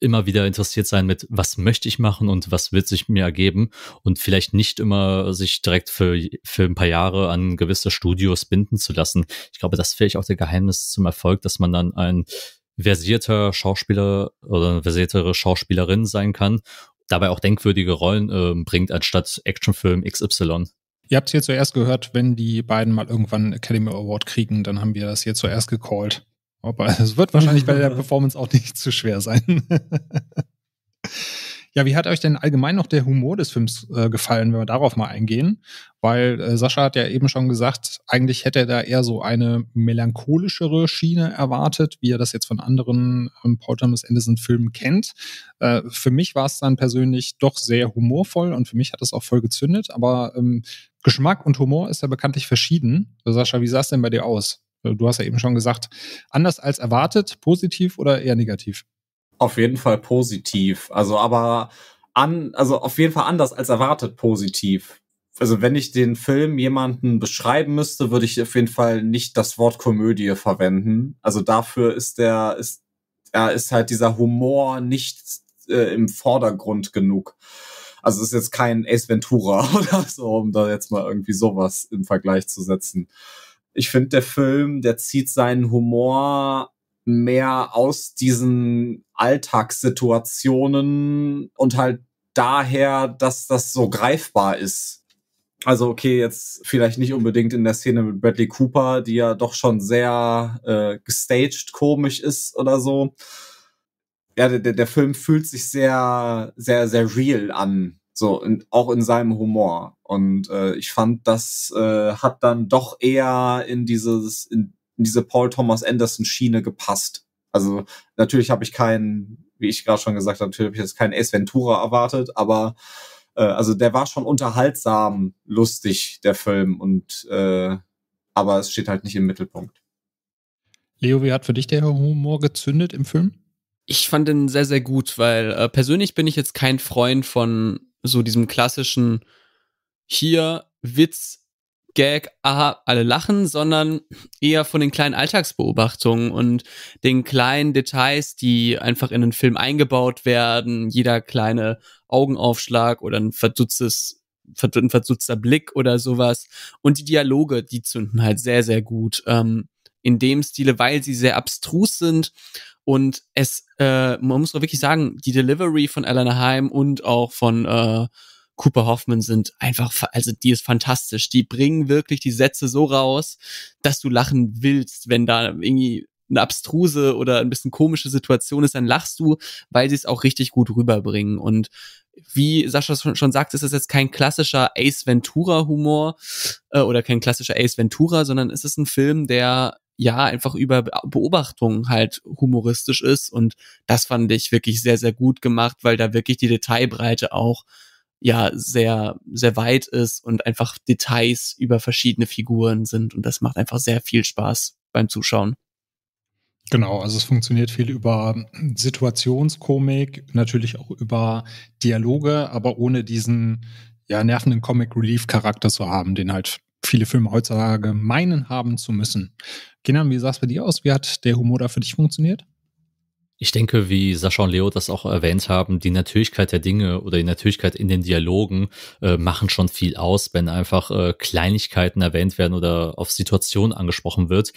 S4: immer wieder interessiert sein mit, was möchte ich machen und was wird sich mir ergeben und vielleicht nicht immer sich direkt für, für ein paar Jahre an gewisse Studios binden zu lassen. Ich glaube, das ist vielleicht auch der Geheimnis zum Erfolg, dass man dann ein versierter Schauspieler oder versiertere Schauspielerin sein kann, dabei auch denkwürdige Rollen äh, bringt, anstatt Actionfilm XY.
S1: Ihr habt es hier zuerst gehört, wenn die beiden mal irgendwann einen Academy Award kriegen, dann haben wir das hier zuerst gecallt. Aber es wird wahrscheinlich bei der Performance auch nicht zu schwer sein. Ja, wie hat euch denn allgemein noch der Humor des Films äh, gefallen, wenn wir darauf mal eingehen? Weil äh, Sascha hat ja eben schon gesagt, eigentlich hätte er da eher so eine melancholischere Schiene erwartet, wie er das jetzt von anderen ähm, Paul Thomas Anderson Filmen kennt. Äh, für mich war es dann persönlich doch sehr humorvoll und für mich hat es auch voll gezündet, aber ähm, Geschmack und Humor ist ja bekanntlich verschieden. Sascha, wie sah es denn bei dir aus? Äh, du hast ja eben schon gesagt, anders als erwartet, positiv oder eher negativ? auf jeden Fall positiv. Also aber an,
S2: also auf jeden Fall anders als erwartet positiv. Also wenn ich den Film jemanden beschreiben müsste, würde ich auf jeden Fall nicht das Wort Komödie verwenden. Also dafür ist der, ist, er ist halt dieser Humor nicht äh, im Vordergrund genug. Also ist jetzt kein Ace Ventura oder so, um da jetzt mal irgendwie sowas im Vergleich zu setzen. Ich finde, der Film, der zieht seinen Humor mehr aus diesen Alltagssituationen und halt daher, dass das so greifbar ist. Also okay, jetzt vielleicht nicht unbedingt in der Szene mit Bradley Cooper, die ja doch schon sehr äh, gestaged komisch ist oder so. Ja, der, der Film fühlt sich sehr, sehr, sehr real an. So, in, auch in seinem Humor. Und äh, ich fand, das äh, hat dann doch eher in dieses, in in diese Paul Thomas Anderson Schiene gepasst. Also natürlich habe ich keinen, wie ich gerade schon gesagt habe, natürlich habe ich jetzt keinen Ace Ventura erwartet, aber äh, also der war schon unterhaltsam, lustig der Film und äh, aber
S1: es steht halt nicht im Mittelpunkt. Leo, wie hat für dich der Humor gezündet im Film?
S3: Ich fand den sehr, sehr gut, weil äh, persönlich bin ich jetzt kein Freund von so diesem klassischen hier Witz Gag, aha, alle lachen, sondern eher von den kleinen Alltagsbeobachtungen und den kleinen Details, die einfach in den Film eingebaut werden. Jeder kleine Augenaufschlag oder ein verdutztes, ein verdutzter Blick oder sowas. Und die Dialoge, die zünden halt sehr, sehr gut ähm, in dem Stile, weil sie sehr abstrus sind. Und es, äh, man muss doch wirklich sagen, die Delivery von Elena Heim und auch von äh, Cooper Hoffman sind einfach, also die ist fantastisch. Die bringen wirklich die Sätze so raus, dass du lachen willst, wenn da irgendwie eine abstruse oder ein bisschen komische Situation ist, dann lachst du, weil sie es auch richtig gut rüberbringen. Und wie Sascha schon sagt, ist es jetzt kein klassischer Ace Ventura-Humor äh, oder kein klassischer Ace Ventura, sondern es ist ein Film, der ja einfach über Beobachtungen halt humoristisch ist. Und das fand ich wirklich sehr, sehr gut gemacht, weil da wirklich die Detailbreite auch ja sehr, sehr weit ist und einfach Details über verschiedene Figuren sind. Und das macht einfach sehr viel Spaß beim Zuschauen.
S1: Genau, also es funktioniert viel über Situationskomik, natürlich auch über Dialoge, aber ohne diesen ja, nervenden Comic Relief Charakter zu haben, den halt viele Filme heutzutage meinen haben zu müssen. Kenan, wie sah es bei dir aus? Wie hat der Humor da für dich funktioniert?
S4: Ich denke, wie Sascha und Leo das auch erwähnt haben, die Natürlichkeit der Dinge oder die Natürlichkeit in den Dialogen äh, machen schon viel aus, wenn einfach äh, Kleinigkeiten erwähnt werden oder auf Situationen angesprochen wird.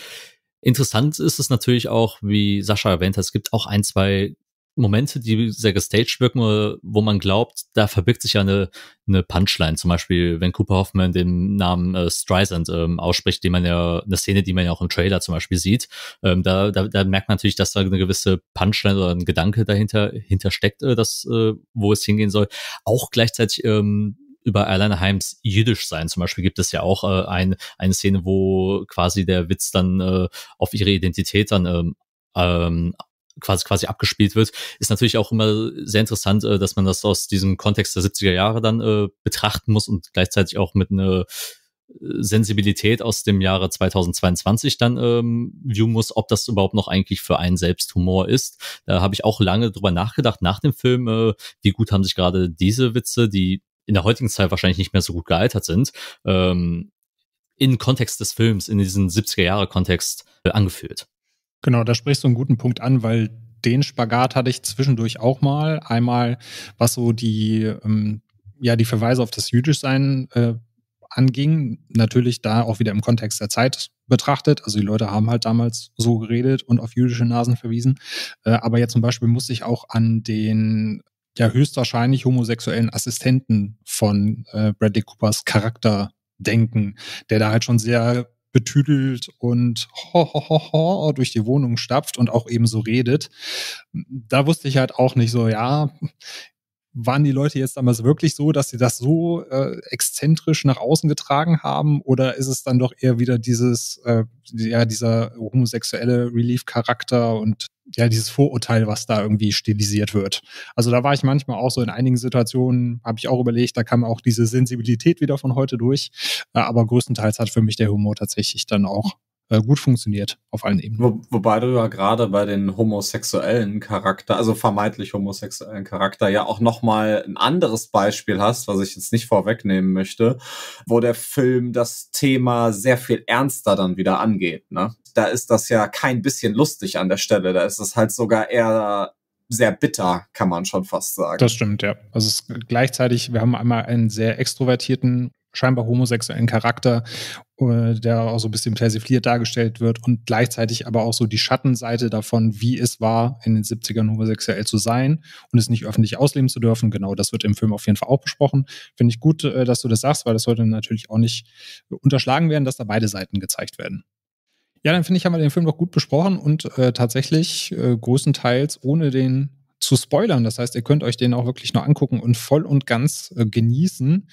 S4: Interessant ist es natürlich auch, wie Sascha erwähnt hat, es gibt auch ein, zwei Momente, die sehr gestaged wirken, äh, wo man glaubt, da verbirgt sich ja eine, eine Punchline. Zum Beispiel, wenn Cooper Hoffman den Namen äh, Streisand ähm, ausspricht, die man ja, eine Szene, die man ja auch im Trailer zum Beispiel sieht, ähm, da, da, da merkt man natürlich, dass da eine gewisse Punchline oder ein Gedanke dahinter hintersteckt, äh, dass, äh, wo es hingehen soll. Auch gleichzeitig ähm, über Erlein Heims jüdisch sein. Zum Beispiel gibt es ja auch äh, ein, eine Szene, wo quasi der Witz dann äh, auf ihre Identität dann ähm, ähm quasi, quasi abgespielt wird, ist natürlich auch immer sehr interessant, äh, dass man das aus diesem Kontext der 70er Jahre dann äh, betrachten muss und gleichzeitig auch mit einer äh, Sensibilität aus dem Jahre 2022 dann ähm, viewen muss, ob das überhaupt noch eigentlich für einen selbst Humor ist. Da habe ich auch lange drüber nachgedacht nach dem Film, äh, wie gut haben sich gerade diese Witze, die in der heutigen Zeit wahrscheinlich nicht mehr so gut gealtert sind, ähm, in Kontext des Films, in diesen 70er-Jahre-Kontext äh, angefühlt.
S1: Genau, da sprichst du einen guten Punkt an, weil den Spagat hatte ich zwischendurch auch mal. Einmal, was so die, ähm, ja, die Verweise auf das Jüdischsein äh, anging. Natürlich da auch wieder im Kontext der Zeit betrachtet. Also die Leute haben halt damals so geredet und auf jüdische Nasen verwiesen. Äh, aber jetzt zum Beispiel musste ich auch an den ja höchstwahrscheinlich homosexuellen Assistenten von äh, Bradley Coopers Charakter denken, der da halt schon sehr betüdelt und ho, ho, ho, ho durch die Wohnung stapft und auch eben so redet. Da wusste ich halt auch nicht so, ja, waren die Leute jetzt damals wirklich so, dass sie das so äh, exzentrisch nach außen getragen haben? Oder ist es dann doch eher wieder dieses, äh, ja, dieser homosexuelle Relief-Charakter und ja, dieses Vorurteil, was da irgendwie stilisiert wird. Also da war ich manchmal auch so in einigen Situationen, habe ich auch überlegt, da kam auch diese Sensibilität wieder von heute durch. Äh, aber größtenteils hat für mich der Humor tatsächlich dann auch äh, gut funktioniert auf allen Ebenen. Wo,
S2: wobei du ja gerade bei den homosexuellen Charakter, also vermeintlich homosexuellen Charakter, ja auch nochmal ein anderes Beispiel hast, was ich jetzt nicht vorwegnehmen möchte, wo der Film das Thema sehr viel ernster dann wieder angeht. Ne? Da ist das ja kein bisschen lustig an der Stelle, da ist es halt sogar eher sehr bitter, kann man schon fast sagen. Das stimmt,
S1: ja. Also gleichzeitig, wir haben einmal einen sehr extrovertierten scheinbar homosexuellen Charakter, äh, der auch so ein bisschen persifliert dargestellt wird und gleichzeitig aber auch so die Schattenseite davon, wie es war, in den 70ern homosexuell zu sein und es nicht öffentlich ausleben zu dürfen. Genau, das wird im Film auf jeden Fall auch besprochen. Finde ich gut, äh, dass du das sagst, weil das sollte natürlich auch nicht unterschlagen werden, dass da beide Seiten gezeigt werden. Ja, dann finde ich, haben wir den Film doch gut besprochen und äh, tatsächlich äh, größtenteils ohne den zu spoilern. Das heißt, ihr könnt euch den auch wirklich nur angucken und voll und ganz äh, genießen.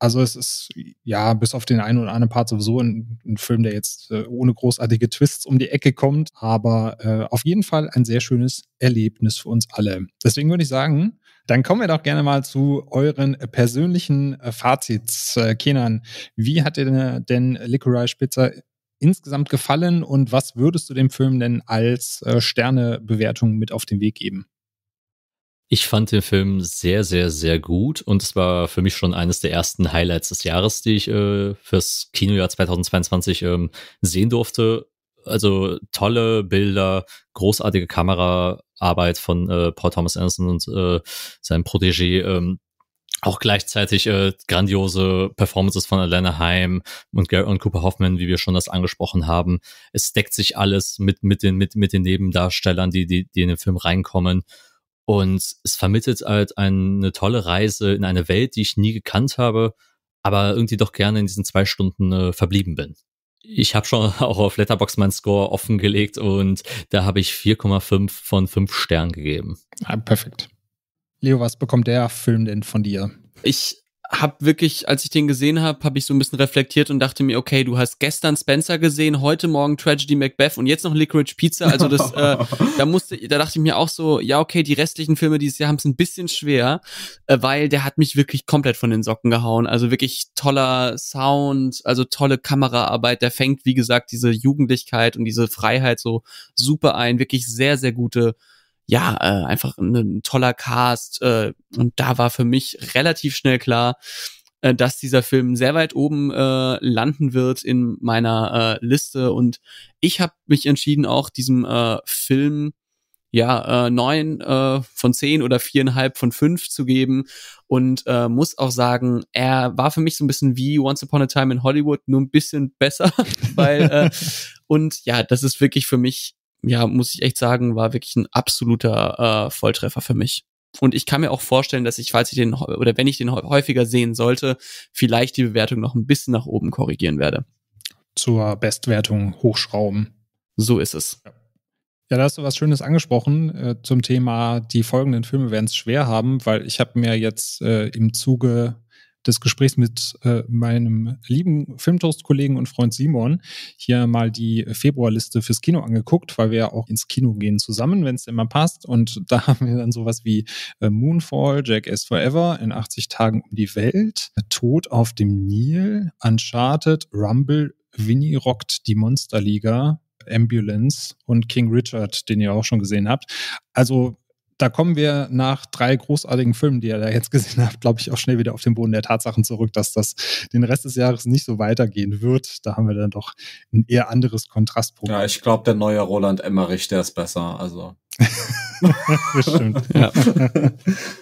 S1: Also es ist ja bis auf den einen oder anderen Part sowieso ein, ein Film, der jetzt äh, ohne großartige Twists um die Ecke kommt, aber äh, auf jeden Fall ein sehr schönes Erlebnis für uns alle. Deswegen würde ich sagen, dann kommen wir doch gerne mal zu euren persönlichen äh, Fazits. Äh, Kenan, wie hat dir denn, denn Licorice Pizza insgesamt gefallen und was würdest du dem Film denn als äh, Sternebewertung mit auf den Weg geben?
S4: Ich fand den Film sehr, sehr, sehr gut und es war für mich schon eines der ersten Highlights des Jahres, die ich äh, fürs Kinojahr 2022 ähm, sehen durfte. Also tolle Bilder, großartige Kameraarbeit von äh, Paul Thomas Anderson und äh, seinem Protégé. Ähm, auch gleichzeitig äh, grandiose Performances von Alana Heim und, und Cooper Hoffman, wie wir schon das angesprochen haben. Es deckt sich alles mit, mit, den, mit, mit den Nebendarstellern, die, die, die in den Film reinkommen. Und es vermittelt halt eine tolle Reise in eine Welt, die ich nie gekannt habe, aber irgendwie doch gerne in diesen zwei Stunden äh, verblieben bin. Ich habe schon auch auf Letterbox meinen Score offengelegt und da habe ich 4,5 von
S1: 5 Sternen gegeben. Ah, perfekt. Leo, was bekommt der Film denn von dir?
S3: Ich habe wirklich, als ich den gesehen habe, habe ich so ein bisschen reflektiert und dachte mir, okay, du hast gestern Spencer gesehen, heute Morgen Tragedy Macbeth und jetzt noch Licorice Pizza. Also das, äh, da musste, da dachte ich mir auch so, ja, okay, die restlichen Filme dieses Jahr haben es ein bisschen schwer, äh, weil der hat mich wirklich komplett von den Socken gehauen. Also wirklich toller Sound, also tolle Kameraarbeit. Der fängt, wie gesagt, diese Jugendlichkeit und diese Freiheit so super ein. Wirklich sehr, sehr gute ja, äh, einfach ein toller Cast. Äh, und da war für mich relativ schnell klar, äh, dass dieser Film sehr weit oben äh, landen wird in meiner äh, Liste. Und ich habe mich entschieden, auch diesem äh, Film ja, äh, neun äh, von zehn oder viereinhalb von fünf zu geben und äh, muss auch sagen, er war für mich so ein bisschen wie Once Upon a Time in Hollywood, nur ein bisschen besser, weil äh, und ja, das ist wirklich für mich ja, muss ich echt sagen, war wirklich ein absoluter äh, Volltreffer für mich. Und ich kann mir auch vorstellen, dass ich, falls ich den oder wenn ich den häufiger sehen sollte, vielleicht die Bewertung noch ein bisschen nach oben korrigieren werde.
S1: Zur Bestwertung hochschrauben. So ist es. Ja. Ja, da hast du was Schönes angesprochen äh, zum Thema, die folgenden Filme werden es schwer haben, weil ich habe mir jetzt äh, im Zuge des Gesprächs mit äh, meinem lieben Filmtoast-Kollegen und Freund Simon hier mal die Februarliste fürs Kino angeguckt, weil wir ja auch ins Kino gehen zusammen, wenn es immer passt. Und da haben wir dann sowas wie äh, Moonfall, Jackass Forever, in 80 Tagen um die Welt, äh, Tod auf dem Nil, Uncharted, Rumble, Winnie rockt die Monsterliga, Ambulance und King Richard, den ihr auch schon gesehen habt. Also da kommen wir nach drei großartigen Filmen, die ihr da jetzt gesehen habt, glaube ich, auch schnell wieder auf den Boden der Tatsachen zurück, dass das den Rest des Jahres nicht so weitergehen wird. Da haben wir dann doch ein eher anderes Kontrastprogramm.
S2: Ja, ich glaube, der neue Roland Emmerich, der ist besser. Also.
S1: Bestimmt. ja.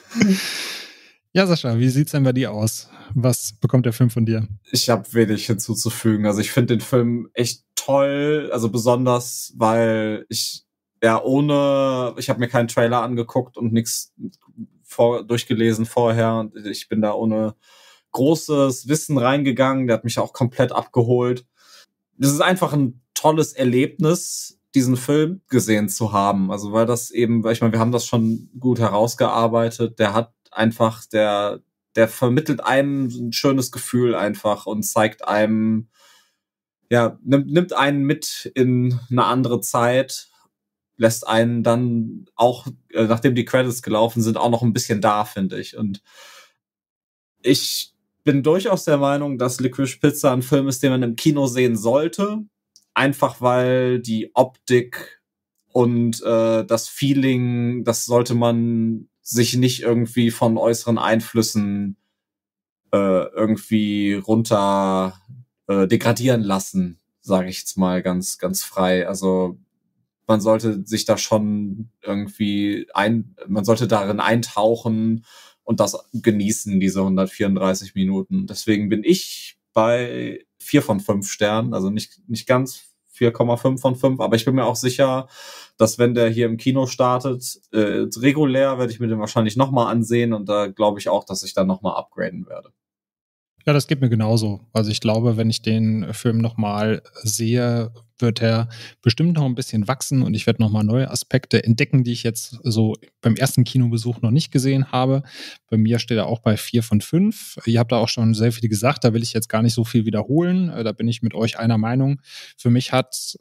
S1: ja, Sascha, wie sieht's denn bei dir aus? Was bekommt der Film von dir?
S2: Ich habe wenig hinzuzufügen. Also ich finde den Film echt toll, also besonders, weil ich ja, ohne, ich habe mir keinen Trailer angeguckt und nichts vor, durchgelesen vorher. Ich bin da ohne großes Wissen reingegangen. Der hat mich auch komplett abgeholt. Das ist einfach ein tolles Erlebnis, diesen Film gesehen zu haben. Also weil das eben, weil ich meine, wir haben das schon gut herausgearbeitet. Der hat einfach, der, der vermittelt einem ein schönes Gefühl einfach und zeigt einem, ja, nimmt, nimmt einen mit in eine andere Zeit, lässt einen dann auch, äh, nachdem die Credits gelaufen sind, auch noch ein bisschen da, finde ich. Und ich bin durchaus der Meinung, dass Liquid Pizza ein Film ist, den man im Kino sehen sollte. Einfach weil die Optik und äh, das Feeling, das sollte man sich nicht irgendwie von äußeren Einflüssen äh, irgendwie runter äh, degradieren lassen, sage ich jetzt mal ganz, ganz frei. Also man sollte sich da schon irgendwie ein, man sollte darin eintauchen und das genießen, diese 134 Minuten. Deswegen bin ich bei vier von fünf Sternen, also nicht, nicht ganz 4,5 von 5, aber ich bin mir auch sicher, dass wenn der hier im Kino startet, äh, regulär werde ich mir den wahrscheinlich nochmal ansehen und da glaube ich auch, dass ich dann nochmal upgraden
S1: werde. Ja, das geht mir genauso. Also ich glaube, wenn ich den Film nochmal sehe, wird er bestimmt noch ein bisschen wachsen und ich werde nochmal neue Aspekte entdecken, die ich jetzt so beim ersten Kinobesuch noch nicht gesehen habe. Bei mir steht er auch bei vier von fünf. Ihr habt da auch schon sehr viel gesagt, da will ich jetzt gar nicht so viel wiederholen. Äh, da bin ich mit euch einer Meinung. Für mich hat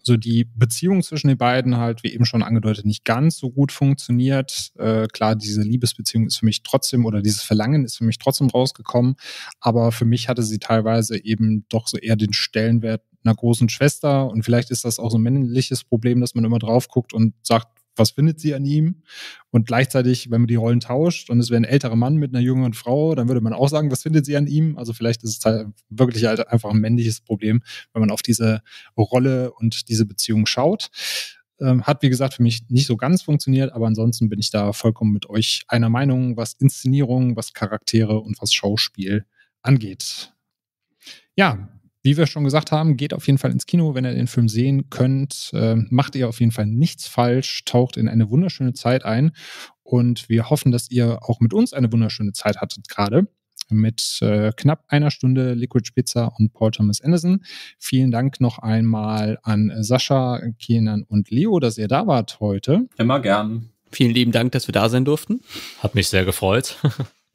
S1: so die Beziehung zwischen den beiden halt, wie eben schon angedeutet, nicht ganz so gut funktioniert. Äh, klar, diese Liebesbeziehung ist für mich trotzdem oder dieses Verlangen ist für mich trotzdem rausgekommen, aber für mich hatte sie teilweise eben doch so eher den Stellenwert einer großen Schwester und vielleicht ist das auch so ein männliches Problem, dass man immer drauf guckt und sagt, was findet sie an ihm? Und gleichzeitig, wenn man die Rollen tauscht und es wäre ein älterer Mann mit einer jüngeren Frau, dann würde man auch sagen, was findet sie an ihm? Also vielleicht ist es halt wirklich halt einfach ein männliches Problem, wenn man auf diese Rolle und diese Beziehung schaut. Ähm, hat, wie gesagt, für mich nicht so ganz funktioniert, aber ansonsten bin ich da vollkommen mit euch einer Meinung, was Inszenierung, was Charaktere und was Schauspiel angeht. Ja, wie wir schon gesagt haben, geht auf jeden Fall ins Kino, wenn ihr den Film sehen könnt. Äh, macht ihr auf jeden Fall nichts falsch, taucht in eine wunderschöne Zeit ein. Und wir hoffen, dass ihr auch mit uns eine wunderschöne Zeit hattet gerade. Mit äh, knapp einer Stunde Liquid Spitzer und Paul Thomas Anderson. Vielen Dank noch einmal an Sascha, Kenan und Leo, dass ihr da wart heute. Immer gern. Vielen lieben Dank, dass wir da sein durften.
S4: Hat mich sehr gefreut.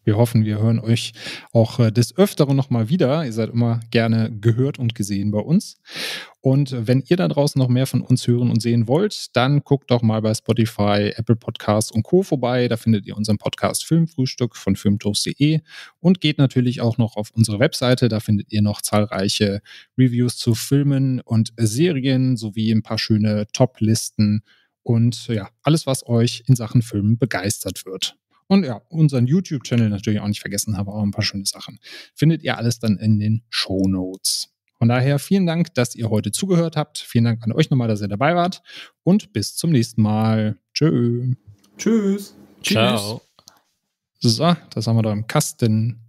S1: Wir hoffen, wir hören euch auch äh, des Öfteren nochmal wieder. Ihr seid immer gerne gehört und gesehen bei uns. Und wenn ihr da draußen noch mehr von uns hören und sehen wollt, dann guckt doch mal bei Spotify, Apple Podcasts und Co. vorbei. Da findet ihr unseren Podcast Filmfrühstück von filmtoast.de und geht natürlich auch noch auf unsere Webseite. Da findet ihr noch zahlreiche Reviews zu Filmen und Serien sowie ein paar schöne Top-Listen und ja, alles, was euch in Sachen Filmen begeistert wird. Und ja, unseren YouTube-Channel natürlich auch nicht vergessen, aber auch ein paar schöne Sachen. Findet ihr alles dann in den Show Notes. Von daher vielen Dank, dass ihr heute zugehört habt. Vielen Dank an euch nochmal, dass ihr dabei wart. Und bis zum nächsten Mal. Tschö. Tschüss. Tschüss. Ciao. So, das haben wir da im Kasten.